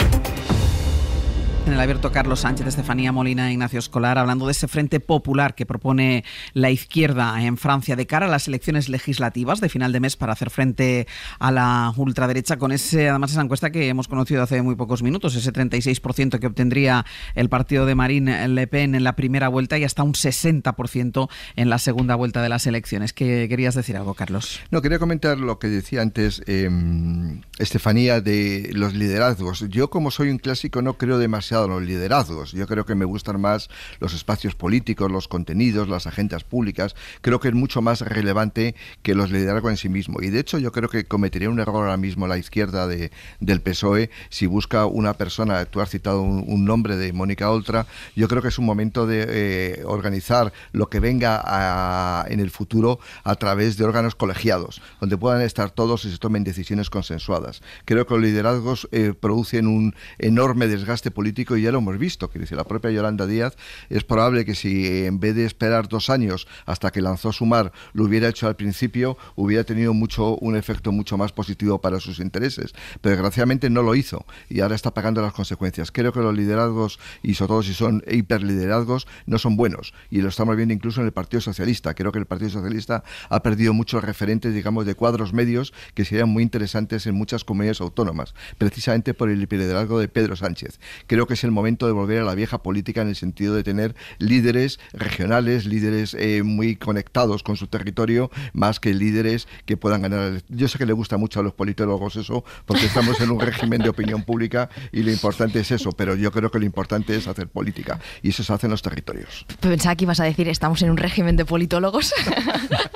en el abierto Carlos Sánchez, Estefanía Molina Ignacio Escolar, hablando de ese frente popular que propone la izquierda en Francia de cara a las elecciones legislativas de final de mes para hacer frente a la ultraderecha, con ese, además esa encuesta que hemos conocido hace muy pocos minutos, ese 36% que obtendría el partido de Marine Le Pen en la primera vuelta y hasta un 60% en la segunda vuelta de las elecciones. ¿Qué querías decir algo, Carlos? No, quería comentar lo que decía antes em, Estefanía de los liderazgos. Yo, como soy un clásico, no creo demasiado los liderazgos. Yo creo que me gustan más los espacios políticos, los contenidos, las agendas públicas. Creo que es mucho más relevante que los liderazgos en sí mismo. Y de hecho yo creo que cometería un error ahora mismo la izquierda de, del PSOE si busca una persona, tú has citado un, nombre de Mónica Oltra, yo creo que es un momento de eh, organizar lo que venga en el futuro a través de órganos colegiados, donde puedan estar todos y se tomen decisiones consensuadas. Creo que los liderazgos eh, producen un enorme desgaste político y ya lo hemos visto, que dice la propia Yolanda Díaz, es probable que si en vez de esperar dos años hasta que lanzó su mar, lo hubiera hecho al principio, hubiera tenido mucho un efecto mucho más positivo para sus intereses. Pero desgraciadamente no lo hizo y ahora está pagando las consecuencias. Creo que los liderazgos, y sobre todo si son hiperliderazgos, no son buenos y lo estamos viendo incluso en el Partido Socialista. Creo que el Partido Socialista ha perdido muchos referentes, digamos, de cuadros medios que serían muy interesantes en muchas comunidades autónomas, precisamente por el liderazgo de Pedro Sánchez. Creo que es el momento de volver a la vieja política en el sentido de tener líderes regionales, líderes eh, muy conectados con su territorio, más que líderes que puedan ganar. Yo sé que le gusta mucho a los politólogos eso, porque estamos en un régimen de opinión pública y lo importante es eso, pero yo creo que lo importante es hacer política y eso se hace en los territorios. Pensaba que ibas a decir, estamos en un régimen de politólogos.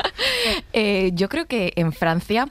Eh, yo creo que en Francia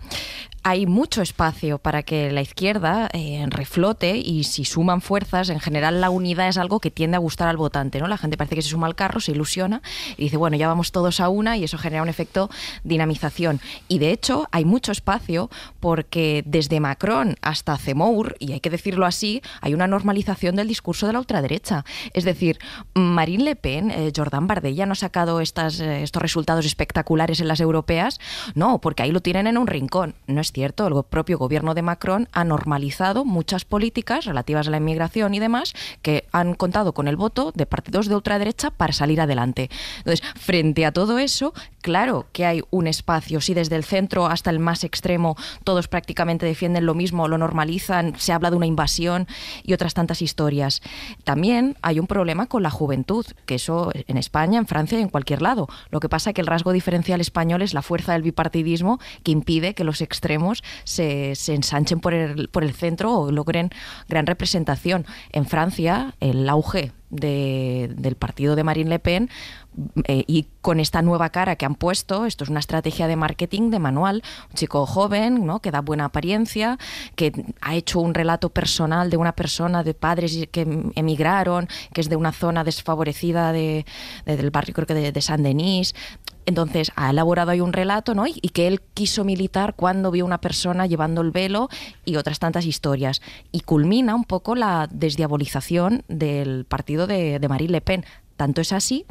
hay mucho espacio para que la izquierda eh, reflote y si suman fuerzas, en general la unidad es algo que tiende a gustar al votante, ¿no? La gente parece que se suma al carro, se ilusiona y dice, bueno, ya vamos todos a una y eso genera un efecto dinamización. Y de hecho hay mucho espacio porque desde Macron hasta Zemmour, y hay que decirlo así, hay una normalización del discurso de la ultraderecha. Es decir, Marine Le Pen, Jordán eh, Jordan Bardella no ha sacado estas, eh, estos resultados espectaculares en las europeas, no, porque ahí lo tienen en un rincón, no es cierto, el propio gobierno de Macron ha normalizado muchas políticas relativas a la inmigración y demás que han contado con el voto de partidos de ultraderecha para salir adelante. Entonces, frente a todo eso, claro que hay un espacio, si desde el centro hasta el más extremo todos prácticamente defienden lo mismo, lo normalizan, se habla de una invasión y otras tantas historias. También hay un problema con la juventud, que eso en España, en Francia y en cualquier lado. Lo que pasa es que el rasgo diferencial español es la fuerza del bipartidismo que impide que los extremos se, ensanchen por el, centro o logren gran representación. En Francia, el auge del partido de Marine Le Pen eh, y con esta nueva cara que han puesto, esto es una estrategia de marketing de manual, un chico joven, ¿no? que da buena apariencia, que ha hecho un relato personal de una persona, de padres que emigraron, que es de una zona desfavorecida de, del barrio creo que de, San denis entonces ha elaborado ahí un relato, ¿no? Y, que él quiso militar cuando vio una persona llevando el velo y otras tantas historias. Y culmina un poco la desdiabolización del partido de, de Marine Le Pen. Tanto es así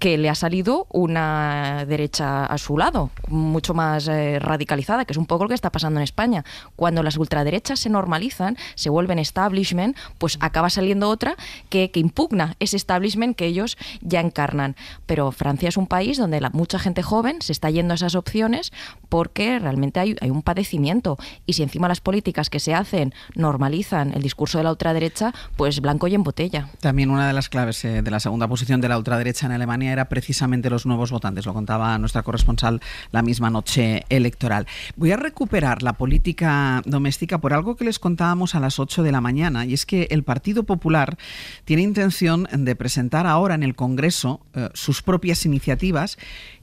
que le ha salido una derecha a su lado, mucho más eh, radicalizada, que es un poco lo que está pasando en España. Cuando las ultraderechas se normalizan, se vuelven establishment, pues acaba saliendo otra que, impugna ese establishment que ellos ya encarnan. Pero Francia es un país donde mucha gente joven se está yendo a esas opciones porque realmente hay, un padecimiento. Y si encima las políticas que se hacen normalizan el discurso de la ultraderecha, pues blanco y en botella. También una de las claves eh, de la segunda posición de la ultraderecha en Alemania era precisamente los nuevos votantes. Lo contaba nuestra corresponsal la misma noche electoral. Voy a recuperar la política doméstica por algo que les contábamos a las 8 de la mañana, y es que el Partido Popular tiene intención de presentar ahora en el Congreso eh, sus propias iniciativas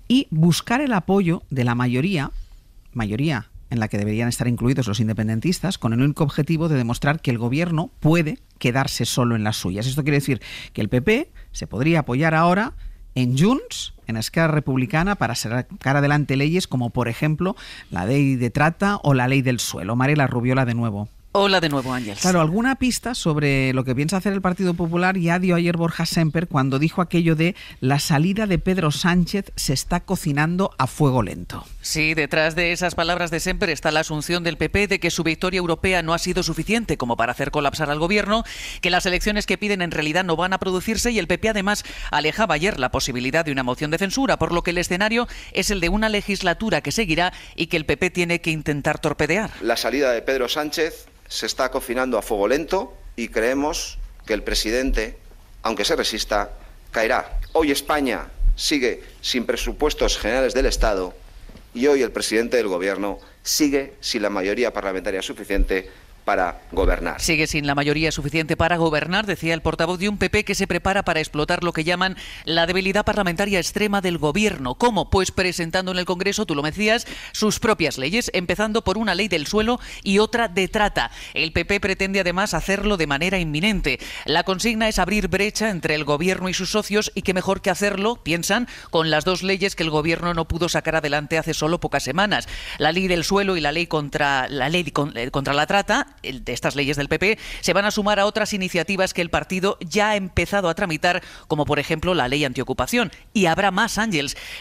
y buscar el apoyo de la mayoría mayoría en la que deberían estar incluidos los independentistas, con el único objetivo de demostrar que el gobierno puede quedarse solo en las suyas. Esto quiere decir que el PP se podría apoyar ahora en Junts, en la escala Republicana, para sacar adelante leyes como, por ejemplo, la ley de trata o la ley del suelo. la Rubiola, de nuevo. Hola de nuevo, Ángel. Claro, alguna pista sobre lo que piensa hacer el Partido Popular ya dio ayer Borja Semper cuando dijo aquello de la salida de Pedro Sánchez se está cocinando a fuego lento. Sí, detrás de esas palabras de Semper está la asunción del PP de que su victoria europea no ha sido suficiente como para hacer colapsar al gobierno, que las elecciones que piden en realidad no van a producirse y el PP además alejaba ayer la posibilidad de una moción de censura, por lo que el escenario es el de una legislatura que seguirá y que el PP tiene que intentar torpedear. La salida de Pedro Sánchez se está cocinando a fuego lento y creemos que el presidente, aunque se resista, caerá. Hoy España sigue sin presupuestos generales del Estado y hoy el presidente del Gobierno sigue sin la mayoría parlamentaria suficiente gobernar. Sigue sin la mayoría suficiente para gobernar, decía el portavoz de un PP que se prepara para explotar lo que llaman la debilidad parlamentaria extrema del gobierno. ¿Cómo? Pues presentando en el Congreso, tú lo decías, sus propias leyes, empezando por una ley del suelo y otra de trata. El PP pretende además hacerlo de manera inminente. La consigna es abrir brecha entre el gobierno y sus socios y que mejor que hacerlo, piensan, con las dos leyes que el gobierno no pudo sacar adelante hace solo pocas semanas. La ley del suelo y la ley contra la ley eh, contra la trata de estas leyes del PP se van a sumar a otras iniciativas que el partido ya ha empezado a tramitar, como por ejemplo la ley antiocupación. Y habrá más, ángeles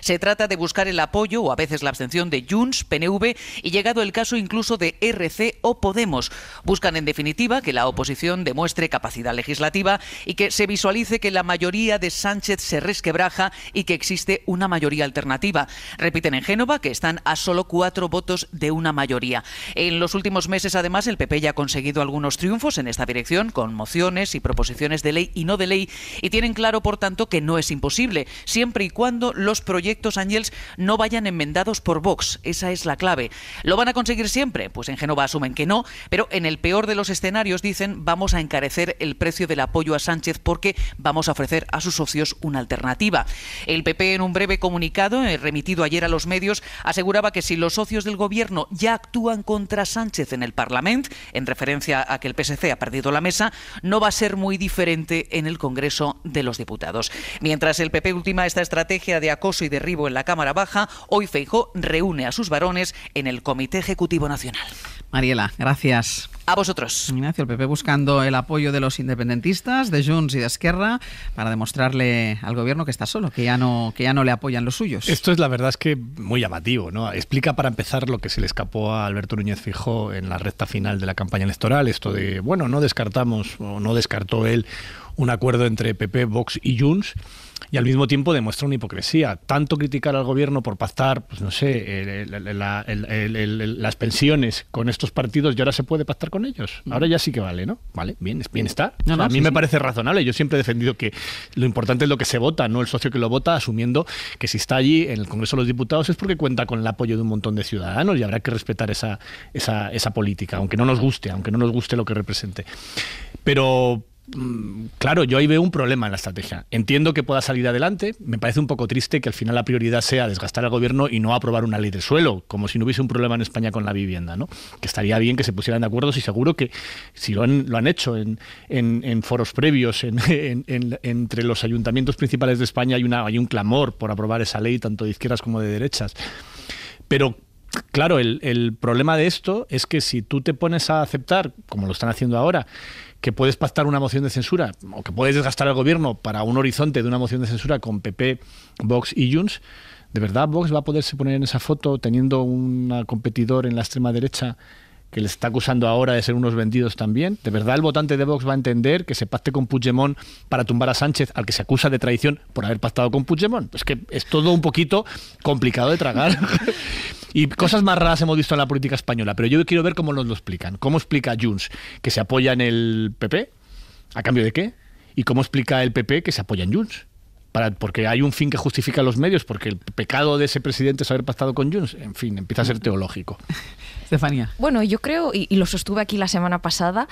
Se trata de buscar el apoyo o a veces la abstención de Junts, PNV y llegado el caso incluso de RC o Podemos. Buscan en definitiva que la oposición demuestre capacidad legislativa y que se visualice que la mayoría de Sánchez se resquebraja y que existe una mayoría alternativa. Repiten en Génova que están a solo cuatro votos de una mayoría. En los últimos meses, además, el PP ya ha conseguido algunos triunfos en esta dirección con mociones y proposiciones de ley y no de ley y tienen claro, por tanto, que no es imposible, siempre y cuando los proyectos Ángels no vayan enmendados por Vox. Esa es la clave. ¿Lo van a conseguir siempre? Pues en Genova asumen que no, pero en el peor de los escenarios dicen vamos a encarecer el precio del apoyo a Sánchez porque vamos a ofrecer a sus socios una alternativa. El PP en un breve comunicado eh, remitido ayer a los medios aseguraba que si los socios del gobierno ya actúan contra Sánchez en el Parlamento, en referencia a que el PSC ha perdido la mesa, no va a ser muy diferente en el Congreso de los Diputados. Mientras el PP ultima esta estrategia de acoso y derribo en la Cámara Baja, hoy Feijó reúne a sus varones en el Comité Ejecutivo Nacional. Mariela, gracias a vosotros. Ignacio, el PP buscando el apoyo de los independentistas, de Junts y de Esquerra, para demostrarle al gobierno que está solo, que ya no, que ya no le apoyan los suyos. Esto es la verdad es que muy llamativo, ¿no? Explica para empezar lo que se le escapó a Alberto Núñez Fijo en la recta final de la campaña electoral, esto de, bueno, no descartamos o no descartó él un acuerdo entre PP, Vox y Junts y al mismo tiempo demuestra una hipocresía. Tanto criticar al gobierno por pactar, pues no sé, eh, eh, las pensiones con estos partidos y ahora se puede pactar con ellos. Mm. Ahora ya sí que vale, ¿no? Vale, bien, bien está. a mí me parece razonable. Yo siempre he defendido que lo importante es lo que se vota, no el socio que lo vota, asumiendo que si está allí en el Congreso de los Diputados es porque cuenta con el apoyo de un montón de ciudadanos y habrá que respetar esa, esa, esa política, aunque no nos guste, aunque no nos guste lo que represente. Pero, Mm, claro, yo ahí veo un problema en la estrategia. Entiendo que pueda salir adelante. Me parece un poco triste que al final la prioridad sea desgastar al gobierno y no aprobar una ley de suelo, como si no hubiese un problema en España con la vivienda, ¿no? Que estaría bien que se pusieran de acuerdo y seguro que si lo han, hecho en, foros previos, entre los ayuntamientos principales de España hay, una, un clamor por aprobar esa ley, tanto de izquierdas como de derechas. Pero claro, el problema de esto es que si tú te pones a aceptar, como lo están haciendo ahora, que puedes pactar una moción de censura o que puedes desgastar al gobierno para un horizonte de una moción de censura con PP, Vox y Junts, ¿de verdad Vox va a poderse poner en esa foto teniendo un competidor en la extrema derecha que le está acusando ahora de ser unos vendidos también? ¿De verdad el votante de Vox va a entender que se pacte con Puigdemont para tumbar a Sánchez, al que se acusa de traición por haber pactado con Puigdemont? Es que es todo un poquito complicado de tragar. Y cosas más raras hemos visto en la política española, pero yo quiero ver cómo nos lo explican. ¿Cómo explica Junts que se apoya en el PP? ¿A cambio de qué? ¿Y cómo explica el PP que se apoya en Junts? Para, porque hay un fin que justifica los medios, porque el pecado de ese presidente es haber pactado con Junts. En fin, empieza a ser mm. teológico. Estefanía. Bueno, yo creo, y, y, lo sostuve aquí la semana pasada,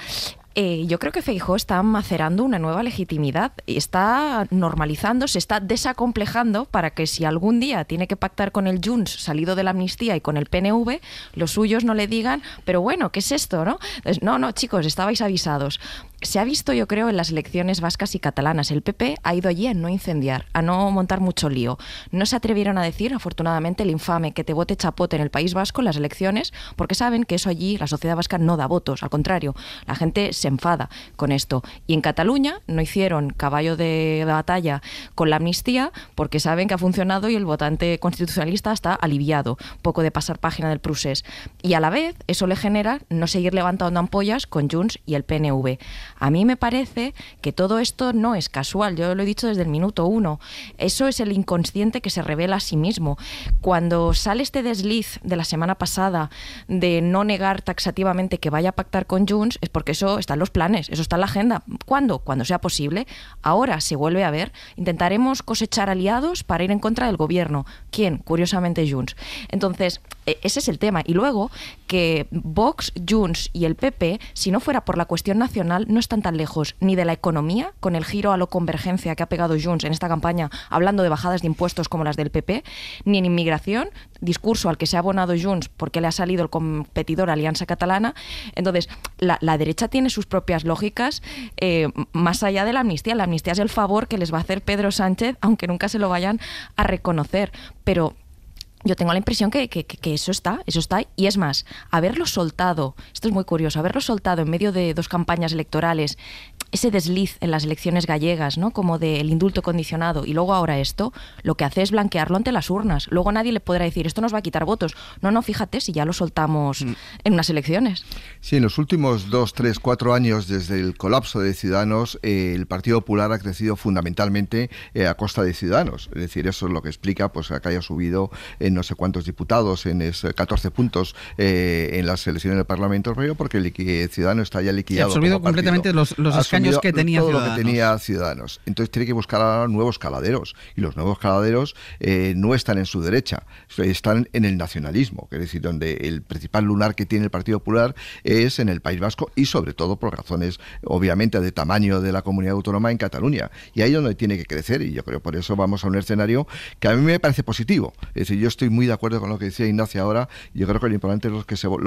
eh, yo creo que Feijó está macerando una nueva legitimidad, y está normalizando, se está desacomplejando para que si algún día tiene que pactar con el Junts salido de la amnistía y con el PNV, los suyos no le digan, pero bueno, ¿qué es esto? No, no, no, chicos, estabais avisados. Se ha visto, yo creo, en las elecciones vascas y catalanas. El PP ha ido allí a no incendiar, a no montar mucho lío. No se atrevieron a decir, afortunadamente, el infame que te vote chapote en el País Vasco en las elecciones, porque saben que eso allí la sociedad vasca no da votos. Al contrario, la gente se enfada con esto. Y en Cataluña no hicieron caballo de batalla con la amnistía porque saben que ha funcionado y el votante constitucionalista está aliviado, poco de pasar página del procés. Y a la vez eso le genera no seguir levantando ampollas con Junts y el PNV. A mí me parece que todo esto no es casual, yo lo he dicho desde el minuto uno. Eso es el inconsciente que se revela a sí mismo. Cuando sale este desliz de la semana pasada de no negar taxativamente que vaya a pactar con Junts, es porque eso está los planes, eso está en la agenda. ¿Cuándo? Cuando sea posible. Ahora se vuelve a ver. Intentaremos cosechar aliados para ir en contra del gobierno. ¿Quién? Curiosamente, Junts. Entonces, e, ese es el tema. Y luego, que Vox, Junts y el PP, si no fuera por la cuestión nacional, no están tan lejos ni de la economía, con el giro a lo convergencia que ha pegado Junts en esta campaña, hablando de bajadas de impuestos como las del PP, ni en inmigración, discurso al que se ha abonado Junts porque le ha salido el competidor Alianza Catalana. Entonces, la derecha tiene sus propias lógicas, eh, más allá de la amnistía. La amnistía es el favor que les va a hacer Pedro Sánchez, aunque nunca se lo vayan a reconocer. Pero yo tengo la impresión que, que, eso está, eso está. Y es más, haberlo soltado, esto es muy curioso, haberlo soltado en medio de dos campañas electorales ese desliz en las elecciones gallegas, ¿no? Como del indulto condicionado y luego ahora esto, lo que hace es blanquearlo ante las urnas. Luego nadie le podrá decir, esto nos va a quitar votos. No, no, fíjate si ya lo soltamos mm. en unas elecciones. Sí, en los últimos dos, tres, cuatro años, desde el colapso de Ciudadanos, eh, el Partido Popular ha crecido fundamentalmente eh, a costa de Ciudadanos. Es decir, eso es lo que explica pues, que haya subido en no sé cuántos diputados, en esos eh, 14 puntos en las elecciones del Parlamento Europeo, porque el Ciudadano está ya liquidado. Se ha completamente los, los que tenía Ciudadanos. Entonces tiene que buscar ahora nuevos caladeros. Y los nuevos caladeros eh, no están en su derecha, están en el nacionalismo, es decir, donde el principal lunar que tiene el Partido Popular es en el País Vasco y sobre todo por razones, obviamente, de tamaño de la comunidad autónoma en Cataluña. Y ahí es donde tiene que crecer. Y yo creo por eso vamos a un escenario que a mí me parece positivo. Es decir, yo estoy muy de acuerdo con lo que decía Ignacio ahora. Yo creo que lo importante es lo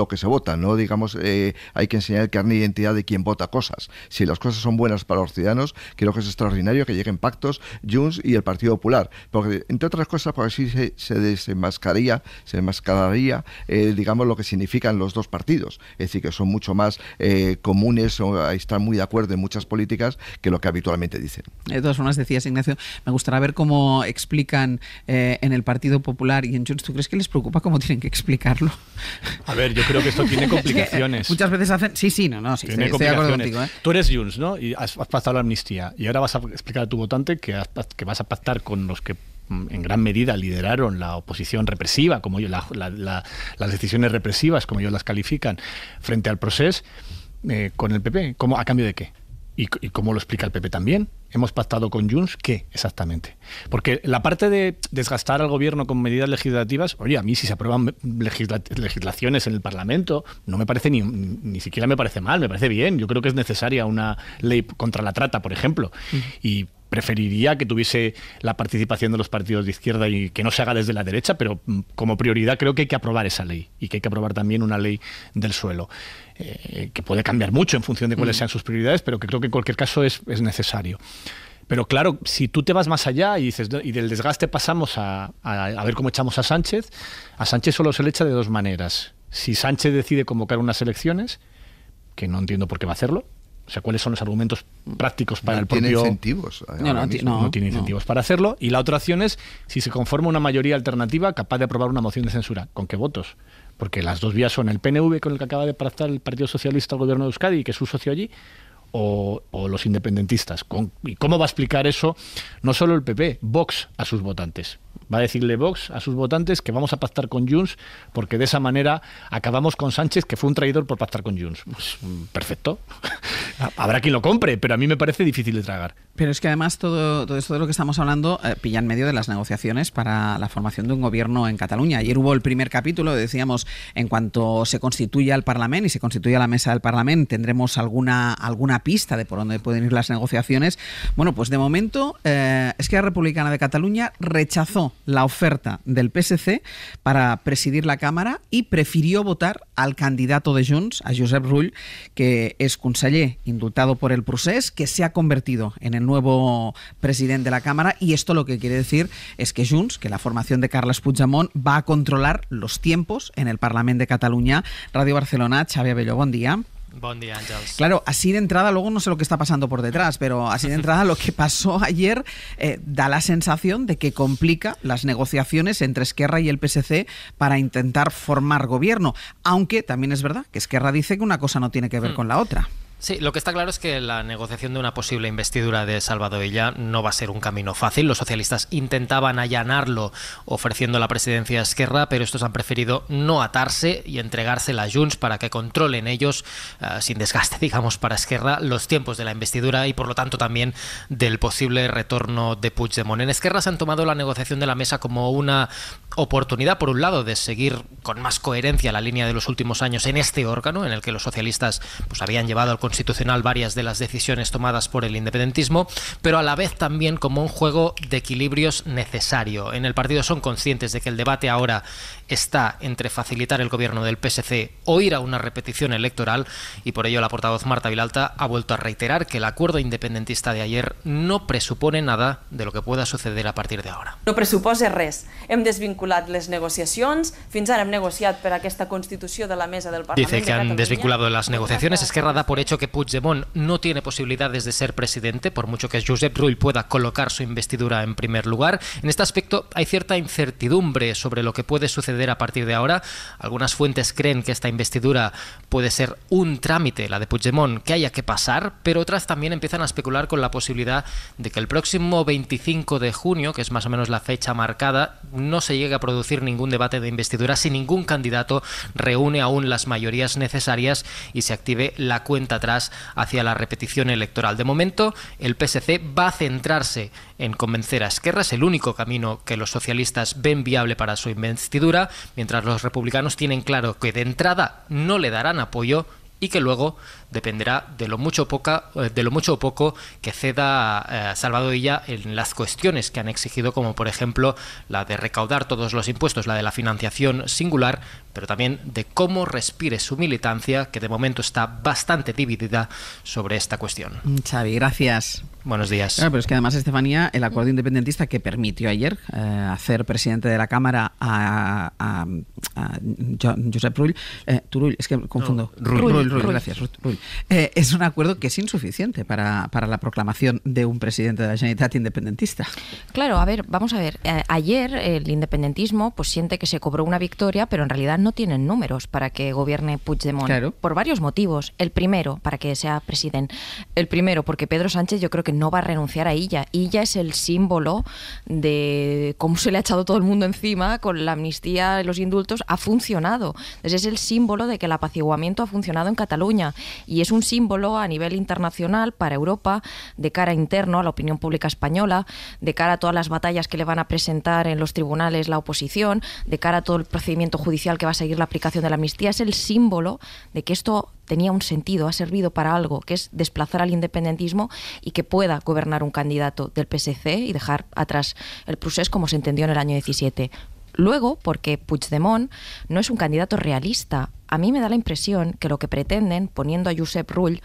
que se, vota, ¿no? Digamos, eh, hay que enseñar el carne de identidad de quien vota cosas. Si las cosas son buenas para los ciudadanos, creo que es extraordinario que lleguen pactos Junts y el Partido Popular, porque entre otras cosas, porque así se, se se enmascararía, eh, digamos, lo que significan los dos partidos, es decir, que son mucho más eh, comunes o están muy de acuerdo en muchas políticas que lo que habitualmente dicen. De todas formas, decías, Ignacio, me gustaría ver cómo explican eh, en el Partido Popular y en Junts, ¿tú crees que les preocupa cómo tienen que explicarlo? A ver, yo creo que esto tiene complicaciones. muchas veces hacen, sí, sí, no, no, sí, Tú eres Junts, ¿no? y has, pactado la amnistía y ahora vas a explicar a tu votante que, que vas a pactar con los que mm, en gran medida lideraron la oposición represiva, como yo, las decisiones represivas, como ellos las califican, frente al proceso eh, con el PP, como ¿a cambio de qué? y, cómo lo explica el PP también. Hemos pactado con Junts, ¿qué exactamente? Porque la parte de desgastar al gobierno con medidas legislativas, oye, a mí si se aprueban legislaciones en el Parlamento, no me parece ni, ni siquiera me parece mal, me parece bien. Yo creo que es necesaria una ley contra la trata, por ejemplo. Y preferiría que tuviese la participación de los partidos de izquierda y que no se haga desde la derecha, pero mm, como prioridad creo que hay que aprobar esa ley y que hay que aprobar también una ley del suelo. Eh, que puede cambiar mucho en función de cuáles mm. sean sus prioridades, pero que creo que en cualquier caso es, necesario. Pero claro, si tú te vas más allá y dices, y del desgaste pasamos a, ver cómo echamos a Sánchez, a Sánchez solo se le echa de dos maneras. Si Sánchez decide convocar unas elecciones, que no entiendo por qué va a hacerlo, o sea, cuáles son los argumentos prácticos para el propio. Eh, tiene incentivos. No, no, tiene incentivos para hacerlo. Y la otra opción es si se conforma una mayoría alternativa capaz de aprobar una moción de censura. ¿Con qué votos? porque las dos vías son el PNV con el que acaba de pactar el Partido Socialista al gobierno de Euskadi, que es su socio allí, o, los independentistas. ¿Y cómo va a explicar eso no solo el PP, Vox a sus votantes? Va a decirle Vox a sus votantes que vamos a pactar con Junts porque de esa manera acabamos con Sánchez, que fue un traidor por pactar con Junts. Pues, mm, perfecto. Habrá quien lo compre, pero a mí me parece difícil de tragar. Pero es que además todo, esto de lo que estamos hablando eh, pilla en medio de las negociaciones para la formación de un gobierno en Cataluña. Ayer hubo el primer capítulo, decíamos, en cuanto se constituya el Parlamento y se constituya la mesa del Parlamento, tendremos alguna, alguna pista de por dónde pueden ir las negociaciones. Bueno, pues de momento, eh, es que la Republicana de Cataluña rechazó la oferta del PSC para presidir la Cámara y prefirió votar al candidato de Junts, a Josep Rull, que es conseller indultado por el procés, que se ha convertido en el nuevo presidente de la Cámara y esto lo que quiere decir es que Junts, que la formación de Carles Puigdemont, va a controlar los tiempos en el Parlamento de Cataluña. Radio Barcelona, Xavi bello buen día. Buen día, Claro, así de entrada, luego no sé lo que está pasando por detrás, pero así de entrada lo que pasó ayer eh, da la sensación de que complica las negociaciones entre Esquerra y el PSC para intentar formar gobierno. Aunque también es verdad que Esquerra dice que una cosa no tiene que ver mm. con la otra. Sí, lo que está claro es que la negociación de una posible investidura de Salvador Illa no va a ser un camino fácil. Los socialistas intentaban allanarlo ofreciendo la presidencia a Esquerra, pero estos han preferido no atarse y entregársela a Junts para que controlen ellos, eh, sin desgaste, digamos, para Esquerra, los tiempos de la investidura y, por lo tanto, también del posible retorno de Puigdemont. En Esquerra se han tomado la negociación de la mesa como una oportunidad, por un lado, de seguir con más coherencia la línea de los últimos años en este órgano, en el que los socialistas pues, habían llevado al constitucional varias de las decisiones tomadas por el independentismo, pero a la vez también como un juego de equilibrios necesario. En el partido son conscientes de que el debate ahora está entre facilitar el gobierno del PSC o ir a una repetición electoral y por ello la portavoz Marta Vilalta ha vuelto a reiterar que el acuerdo independentista de ayer no presupone nada de lo que pueda suceder a partir de ahora. No presupone res. Hemos desvinculat las negociaciones. fins ara hem negociat per aquesta Constitució de la Mesa del Parlament Dice que han desvinculado las negociaciones. Es que da por hecho que Puigdemont no tiene posibilidades de ser presidente, por mucho que Josep Rull pueda colocar su investidura en primer lugar. En este aspecto hay cierta incertidumbre sobre lo que puede suceder a partir de ahora. Algunas fuentes creen que esta investidura puede ser un trámite, la de Puigdemont, que haya que pasar, pero otras también empiezan a especular con la posibilidad de que el próximo 25 de junio, que es más o menos la fecha marcada, no se llegue a producir ningún debate de investidura si ningún candidato reúne aún las mayorías necesarias y se active la cuenta atrás hacia la repetición electoral. De momento, el PSC va a centrarse en convencer a Esquerra, es el único camino que los socialistas ven viable para su investidura, mientras los republicanos tienen claro que de entrada no le darán apoyo y que luego dependerá de lo mucho, poca, eh, de lo mucho o poco que ceda eh, Salvador Salvadorilla en las cuestiones que han exigido, como por ejemplo la de recaudar todos los impuestos, la de la financiación singular, pero también de cómo respire su militancia, que de momento está bastante dividida sobre esta cuestión. Mm, Xavi, gracias. Buenos días. pero es que además, Estefanía, el acuerdo independentista que permitió ayer eh, hacer presidente de la Cámara a, Josep Rull, Turull, es que confundo. Rull, Rull, gracias, eh, es un acuerdo que es insuficiente para, la proclamación de un presidente de la Generalitat independentista. Claro, a ver, vamos a ver. Eh, ayer el independentismo pues siente que se cobró una victoria, pero en realidad no tienen números para que gobierne Puigdemont. Por varios motivos. El primero, para que sea presidente. El primero, porque Pedro Sánchez yo creo que no va a renunciar a Illa. Illa es el símbolo de cómo se le ha echado todo el mundo encima con la amnistía, los indultos. Ha funcionado. es el símbolo de que el apaciguamiento ha funcionado en Cataluña y es un símbolo a nivel internacional para Europa, de cara interno a la opinión pública española, de cara a todas las batallas que le van a presentar en los tribunales la oposición, de cara a todo el procedimiento judicial que va a seguir la aplicación de la amnistía, es el símbolo de que esto tenía un sentido, ha servido para algo, que es desplazar al independentismo y que pueda gobernar un candidato del PSC y dejar atrás el procés como se entendió en el año 17. Luego, porque Puigdemont no es un candidato realista, a mí me da la impresión que lo que pretenden, poniendo a Josep Rull,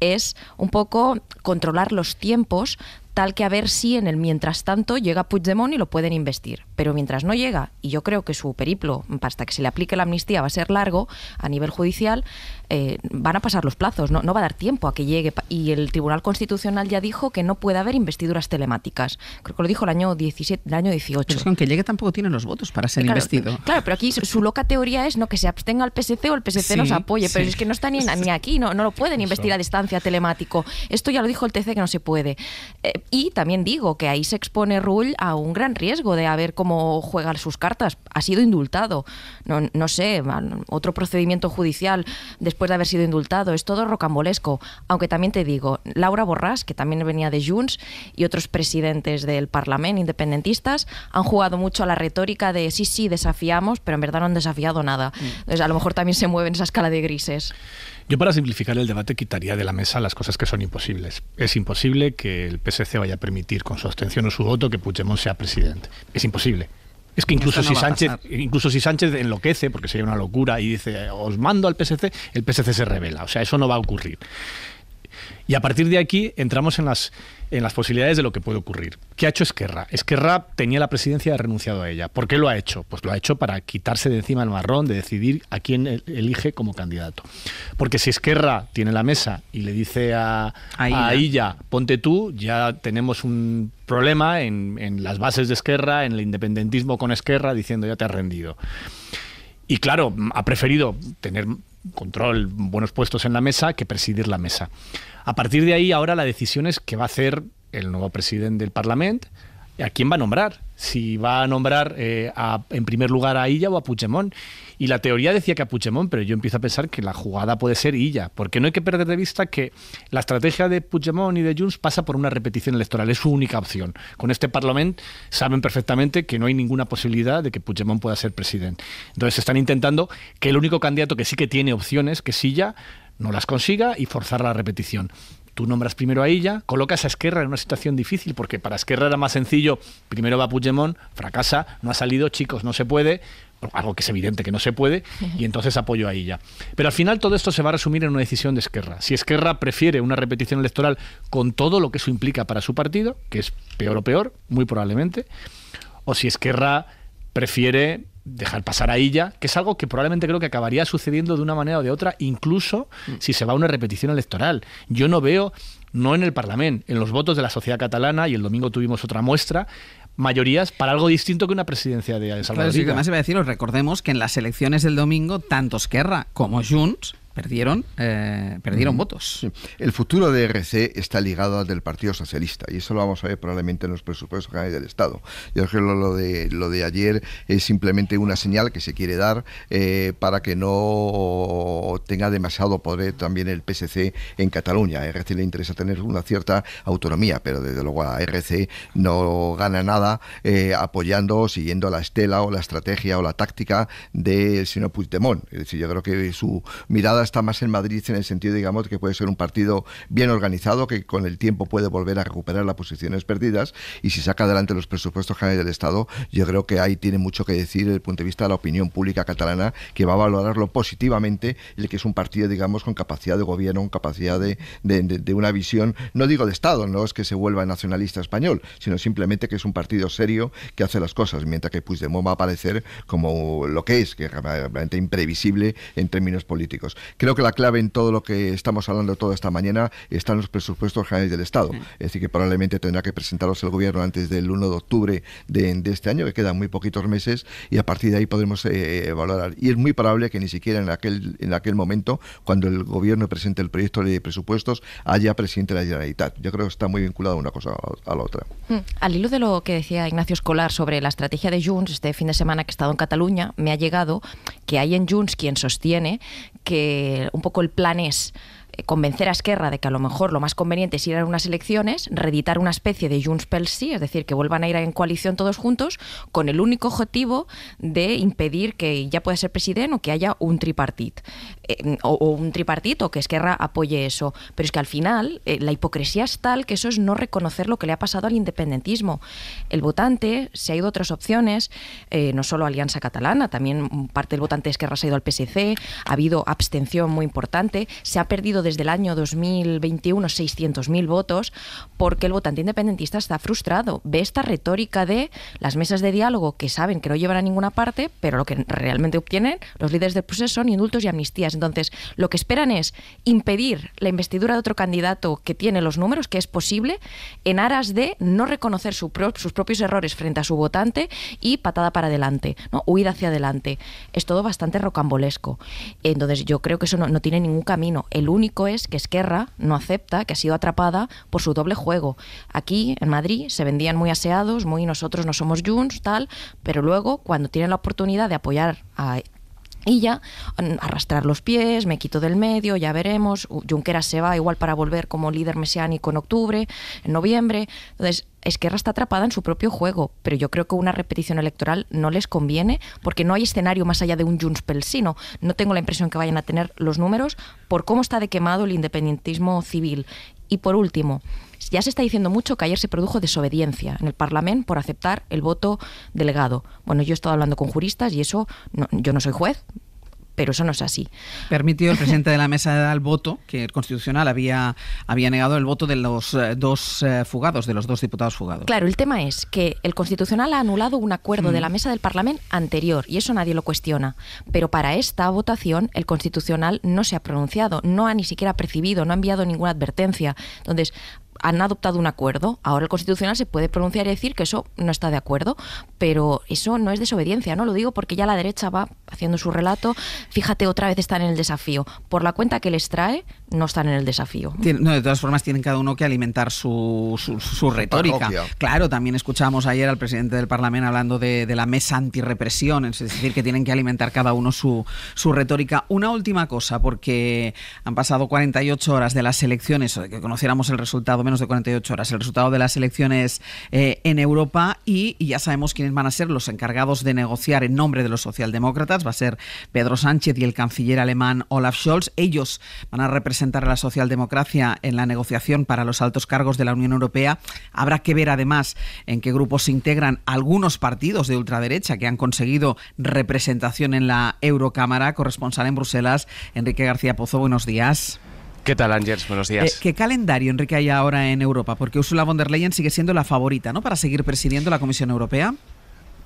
es un poco controlar los tiempos tal que a ver si en el mientras tanto llega Puigdemont y lo pueden investir. Pero mientras no llega, y yo creo que su periplo hasta que se le aplique la amnistía va a ser largo a nivel judicial, eh, van a pasar los plazos, no, va a dar tiempo a que llegue. Y el Tribunal Constitucional ya dijo que no puede haber investiduras telemáticas. Creo que lo dijo el año 17, el año 18. aunque llegue tampoco tiene los votos para ser investido. Claro, pero aquí su, loca teoría es no que se abstenga el PSC o el PSC nos apoye, pero es que no está ni, aquí, no, no lo pueden investir a distancia telemático. Esto ya lo dijo el TC que no se puede. Eh, y también digo que ahí se expone Rull a un gran riesgo de ver cómo juega sus cartas. Ha sido indultado. No, no sé, otro procedimiento judicial después de haber sido indultado. Es todo rocambolesco. Aunque también te digo, Laura Borrás que también venía de Junts, y otros presidentes del Parlamento independentistas han jugado mucho a la retórica de sí, sí, desafiamos, pero en verdad no han desafiado nada. Mm. Entonces, a lo mejor también se mueven esa escala de grises. Yo para simplificar el debate quitaría de la mesa las cosas que son imposibles. Es imposible que el PSC vaya a permitir con su abstención o su voto que Puigdemont sea presidente. Es imposible. Es que incluso si Sánchez, incluso si Sánchez enloquece, porque sería una locura, y dice os mando al PSC, el PSC se revela. O sea, eso no va a ocurrir. Y a partir de aquí entramos en las en las posibilidades de lo que puede ocurrir. ¿Qué ha hecho Esquerra? Esquerra tenía la presidencia y ha renunciado a ella. ¿Por qué lo ha hecho? Pues lo ha hecho para quitarse de encima el marrón de decidir a quién elige como candidato. Porque si Esquerra tiene la mesa y le dice a, a ella, ponte tú, ya tenemos un problema en, en las bases de Esquerra, en el independentismo con Esquerra, diciendo ya te has rendido. Y claro, ha preferido tener control, buenos puestos en la mesa, que presidir la mesa. A partir de ahí, ahora la decisión es qué va a hacer el nuevo presidente del Parlamento, a quién va a nombrar, si va a nombrar eh, en primer lugar a Illa o a Puigdemont. Y la teoría decía que a Puigdemont, pero yo empiezo a pensar que la jugada puede ser Illa, porque no hay que perder de vista que la estrategia de Puigdemont y de Junts pasa por una repetición electoral, es su única opción. Con este Parlamento saben perfectamente que no hay ninguna posibilidad de que Puigdemont pueda ser presidente. Entonces están intentando que el único candidato que sí que tiene opciones, que es Illa, no las consiga y forzar la repetición tú nombras primero a ella, colocas a Esquerra en una situación difícil, porque para Esquerra era más sencillo, primero va Puigdemont, fracasa, no ha salido, chicos, no se puede, algo que es evidente que no se puede, y entonces apoyo a ella. Pero al final todo esto se va a resumir en una decisión de Esquerra. Si Esquerra prefiere una repetición electoral con todo lo que eso implica para su partido, que es peor o peor, muy probablemente, o si Esquerra prefiere dejar pasar a ella, que es algo que probablemente creo que acabaría sucediendo de una manera o de otra, incluso mm. si se va a una repetición electoral. Yo no veo, no en el Parlamento, en los votos de la sociedad catalana, y el domingo tuvimos otra muestra, mayorías para algo distinto que una presidencia de Salvador. recordemos que en las elecciones del domingo, tanto Esquerra como Junts perdieron, eh, perdieron votos. El futuro de RC está ligado al del Partido Socialista y eso lo vamos a ver probablemente en los presupuestos generales del Estado. Yo creo que lo de, lo de ayer es simplemente una señal que se quiere dar eh, para que no tenga demasiado poder también el PSC en Cataluña. A RC le interesa tener una cierta autonomía, pero desde luego a RC no gana nada eh, apoyando siguiendo la estela o la estrategia o la táctica del señor Puigdemont. Es decir, yo creo que su mirada está más en Madrid en el sentido, digamos, que puede ser un partido bien organizado, que con el tiempo puede volver a recuperar las posiciones perdidas y si saca adelante los presupuestos generales del Estado, yo creo que ahí tiene mucho que decir desde el punto de vista de la opinión pública catalana, que va a valorarlo positivamente, el que es un partido, digamos, con capacidad de gobierno, con capacidad de, una visión, no digo de Estado, no es que se vuelva nacionalista español, sino simplemente que es un partido serio que hace las cosas, mientras que Puigdemont va a aparecer como lo que es, que es realmente imprevisible en términos políticos. Creo que la clave en todo lo que estamos hablando toda esta mañana están los presupuestos generales del Estado. Es decir, que probablemente tendrá que presentarlos el Gobierno antes del 1 de octubre de, este año, que quedan muy poquitos meses, y a partir de ahí podremos evaluar. Eh, valorar. Y es muy probable que ni siquiera en aquel, en aquel momento, cuando el Gobierno presente el proyecto de presupuestos, haya presidente de la Generalitat. Yo creo que está muy vinculado una cosa a la otra. Mm. Al hilo de lo que decía Ignacio Escolar sobre la estrategia de Junts, este fin de semana que ha estado en Cataluña, me ha llegado que hay en Junts quien sostiene que un poco el plan es convencer a Esquerra de que a lo mejor lo más conveniente es ir a unas elecciones, reeditar una especie de Junts pel Sí, es decir, que vuelvan a ir en coalición todos juntos, con el único objetivo de impedir que ya pueda ser presidente o que haya un tripartit. Eh, o, un tripartito, que Esquerra apoye eso. Pero es que al final eh, la hipocresía es tal que eso es no reconocer lo que le ha pasado al independentismo. El votante se ha ido a otras opciones, eh, no solo Alianza Catalana, también parte del votante de Esquerra se ha ido al PSC, ha habido abstención muy importante, se ha perdido desde el año 2021 600.000 votos porque el votante independentista está frustrado, ve esta retórica de las mesas de diálogo que saben que no llevan a ninguna parte, pero lo que realmente obtienen los líderes del proceso son indultos y amnistías. Entonces, lo que esperan es impedir la investidura de otro candidato que tiene los números, que es posible, en aras de no reconocer sus propios errores frente a su votante y patada para adelante, ¿no? huida hacia adelante. Es todo bastante rocambolesco. Entonces, yo creo que eso no tiene ningún camino. El único es que Esquerra no acepta que ha sido atrapada por su doble juego. Aquí, en Madrid, se vendían muy aseados, muy nosotros no somos Junts, tal, pero luego, cuando tienen la oportunidad de apoyar a ella mm, arrastrar los pies, me quito del medio, ya veremos. Junqueras se va igual para volver como líder mesiánico en octubre, en noviembre. Entonces, Esquerra está atrapada en su propio juego, pero yo creo que una repetición electoral no les conviene porque no hay escenario más allá de un Junts Sino. No tengo la impresión que vayan a tener los números por cómo está de quemado el independentismo civil. Y por último, ya se está diciendo mucho que ayer se produjo desobediencia en el Parlamento por aceptar el voto delegado. Bueno, yo he estado hablando con juristas y eso, yo no soy juez, pero eso no es así. Permitió el presidente de la mesa el voto, que el constitucional había, había negado el voto de los eh, dos eh, fugados, de los dos diputados fugados. Claro, el tema es que el constitucional ha anulado un acuerdo de la mm. mesa del Parlamento anterior, y eso nadie lo cuestiona. Pero para esta votación, el constitucional no se ha pronunciado, no ha ni siquiera percibido, no ha enviado ninguna advertencia. Entonces, han adoptado un acuerdo. Ahora el Constitucional se puede pronunciar y decir que eso no está de acuerdo, pero eso no es desobediencia, ¿no? Lo digo porque ya la derecha va haciendo su relato. Fíjate, otra vez están en el desafío. Por la cuenta que les trae, no están en el desafío. no, de todas formas, tienen cada uno que alimentar su, su, retórica. Claro, también escuchamos ayer al presidente del Parlamento hablando de, la mesa antirrepresión, es decir, que tienen que alimentar cada uno su, su retórica. Una última cosa, porque han pasado 48 horas de las elecciones, que conociéramos el resultado menos de 48 horas el resultado de las elecciones eh, en Europa y, y, ya sabemos quiénes van a ser los encargados de negociar en nombre de los socialdemócratas. Va a ser Pedro Sánchez y el canciller alemán Olaf Scholz. Ellos van a representar a la socialdemocracia en la negociación para los altos cargos de la Unión Europea. Habrá que ver además en qué grupos se integran algunos partidos de ultraderecha que han conseguido representación en la Eurocámara. Corresponsal en Bruselas, Enrique García Pozo, buenos días. ¿Qué tal, Ángels? Buenos días. Eh, ¿Qué calendario, Enrique, hay ahora en Europa? Porque Ursula von der Leyen sigue siendo la favorita, ¿no? Para seguir presidiendo la Comisión Europea.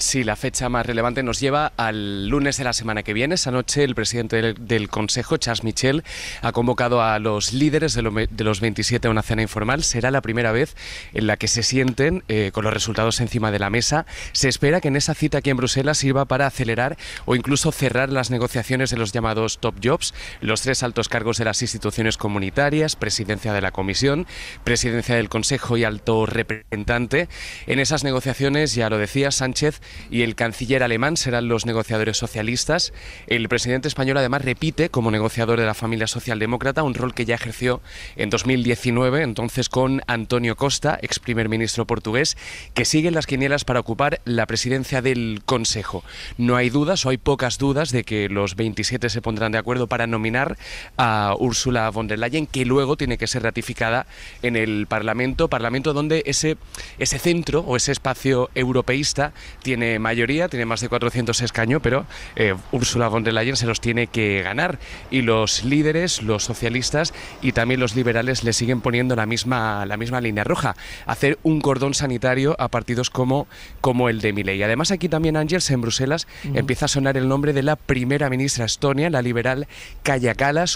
Sí, la fecha más relevante nos lleva al lunes de la semana que viene. Esa noche el presidente del, Consejo, Charles Michel, ha convocado a los líderes de, los 27 a una cena informal. Será la primera vez en la que se sienten eh, con los resultados encima de la mesa. Se espera que en esa cita aquí en Bruselas sirva para acelerar o incluso cerrar las negociaciones de los llamados top jobs, los tres altos cargos de las instituciones comunitarias, presidencia de la Comisión, presidencia del Consejo y alto representante. En esas negociaciones, ya lo decía Sánchez, y el canciller alemán serán los negociadores socialistas. El presidente español además repite como negociador de la familia socialdemócrata un rol que ya ejerció en 2019, entonces con Antonio Costa, ex primer ministro portugués, que sigue en las quinielas para ocupar la presidencia del Consejo. No hay dudas o hay pocas dudas de que los 27 se pondrán de acuerdo para nominar a Úrsula von der Leyen, que luego tiene que ser ratificada en el Parlamento, Parlamento donde ese, ese centro o ese espacio europeísta tiene mayoría, tiene más de 400 escaños, pero eh, Ursula von der Leyen se los tiene que ganar. Y los líderes, los socialistas y también los liberales le siguen poniendo la misma, la misma línea roja, hacer un cordón sanitario a partidos como, como el de Miley. Además, aquí también, Ángels, en Bruselas empieza a sonar el nombre de la primera ministra estonia, la liberal Kaja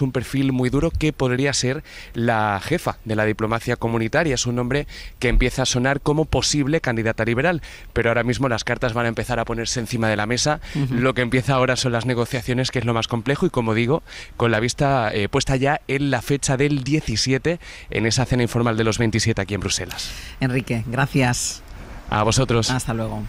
un perfil muy duro que podría ser la jefa de la diplomacia comunitaria. Es un nombre que empieza a sonar como posible candidata liberal, pero ahora mismo las cartas van a empezar a ponerse encima de la mesa. Lo que empieza ahora son las negociaciones, que es lo más complejo, y como digo, con la vista eh, puesta ya en la fecha del 17, en esa cena informal de los 27 aquí en Bruselas. Enrique, gracias. A vosotros. Hasta luego.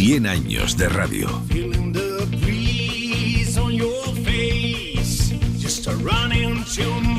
100 años de radio. Feeling the breeze on your face, just running to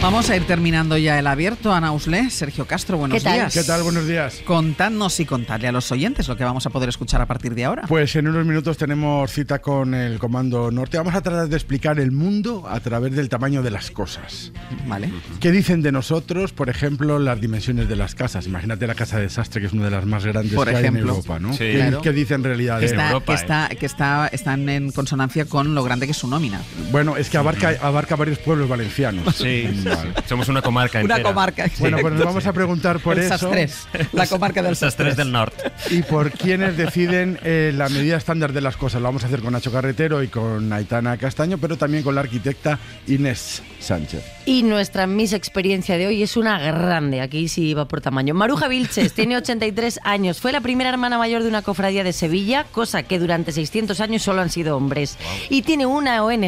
Vamos a ir terminando ya el abierto. Ana auslé Sergio Castro, buenos días. ¿Qué tal? Buenos días. Contadnos y contadle a los oyentes lo que vamos a poder escuchar a partir de ahora. Pues en unos minutos tenemos cita con el Comando Norte. Vamos a tratar de explicar el mundo a través del tamaño de las cosas. Vale. ¿Qué dicen de nosotros, por ejemplo, las dimensiones de las casas? Imagínate la casa de desastre, que es una de las más grandes que hay en Europa, ¿Qué, en realidad? de está, Europa, que, está, están en consonancia con lo grande que es su nómina. Bueno, es que abarca, abarca varios pueblos valencianos. Sí. Somos una comarca entera. Una comarca. Bueno, pues nos vamos a preguntar por el eso. Sastrés, la comarca del sastres del Norte. Y por quienes deciden eh, la medida estándar de las cosas. Lo vamos a hacer con Nacho Carretero y con Aitana Castaño, pero también con la arquitecta Inés Sánchez. Y nuestra mis Experiencia de hoy es una grande. Aquí sí va por tamaño. Maruja Vilches tiene 83 años. Fue la primera hermana mayor de una cofradía de Sevilla, cosa que durante 600 años solo han sido hombres. Y tiene una ONG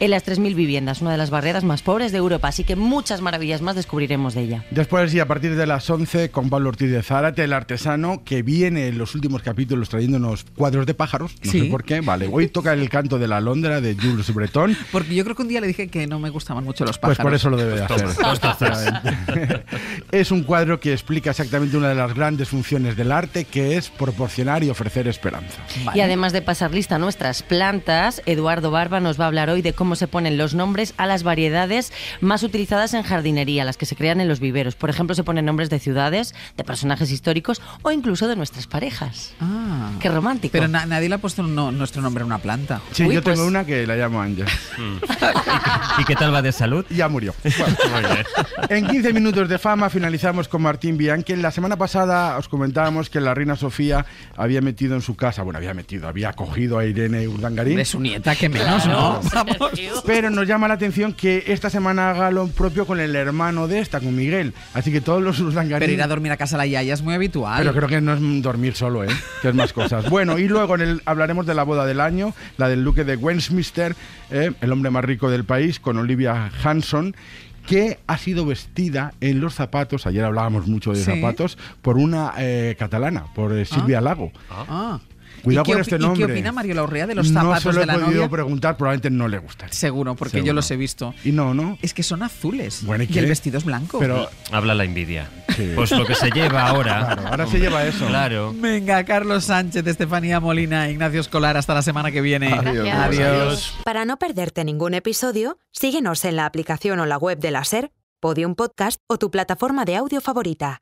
en las 3.000 viviendas, una de las barreras más pobres de Europa. Así que muchas maravillas más descubriremos de ella. Después y a partir de las 11 con Pablo Ortiz de Zárate, el artesano, que viene en los últimos capítulos trayéndonos cuadros de pájaros, no sé por qué, vale. Hoy toca el canto de la Londra de Jules Breton. Porque yo creo que un día le dije que no me gustaban mucho los pájaros. Pues por eso lo debe de hacer. es un cuadro que explica exactamente una de las grandes funciones del arte, que es proporcionar y ofrecer esperanza. Y además de pasar lista nuestras plantas, Eduardo Barba nos va a hablar hoy de cómo se ponen los nombres a las variedades más utilizadas en jardinería, las que se crean en los viveros. Por ejemplo, se ponen nombres de ciudades, de personajes históricos o incluso de nuestras parejas. Ah. Qué romántico. Pero nadie le ha puesto nuestro nombre a una planta. Sí, yo tengo pues- una que la llamo Ángel. ¿Y qué tal va de salud? Ya murió. en 15 minutos de fama finalizamos con Martín Bianchi. La semana pasada os comentábamos que la reina Sofía había metido en su casa, bueno, había metido, había cogido a Irene Urdangarín. De su nieta, que menos, ¿no? Pero nos llama la atención que esta semana Galón propio con el hermano de esta, con Miguel. Así que todos los Urdangarín... Pero ir a dormir a casa la Yaya es muy habitual. Pero creo que no es dormir solo, ¿eh? Que es más cosas. bueno, y luego hablaremos de la boda del año, la del duque de Westminster, ¿eh? el hombre más rico del país, con Olivia Hanson que ha sido vestida en los zapatos, ayer hablábamos mucho de zapatos, por una eh, catalana, por eh, ah. Silvia Lago. Ah. Cuidado este nombre. ¿Y qué este opina Mario Laurrea de los zapatos no se lo he podido preguntar, probablemente no le gustan. Seguro, porque yo los he visto. Y no, ¿no? Es que son azules. Bueno, ¿y, el vestido es blanco. Pero habla la envidia. Pues lo que se lleva ahora. ahora se lleva eso. Claro. Venga, Carlos Sánchez, Estefanía Molina, Ignacio Escolar, hasta la semana que viene. Adiós. Para no perderte ningún episodio, síguenos en la aplicación o la web de la SER, Podium Podcast o tu plataforma de audio favorita.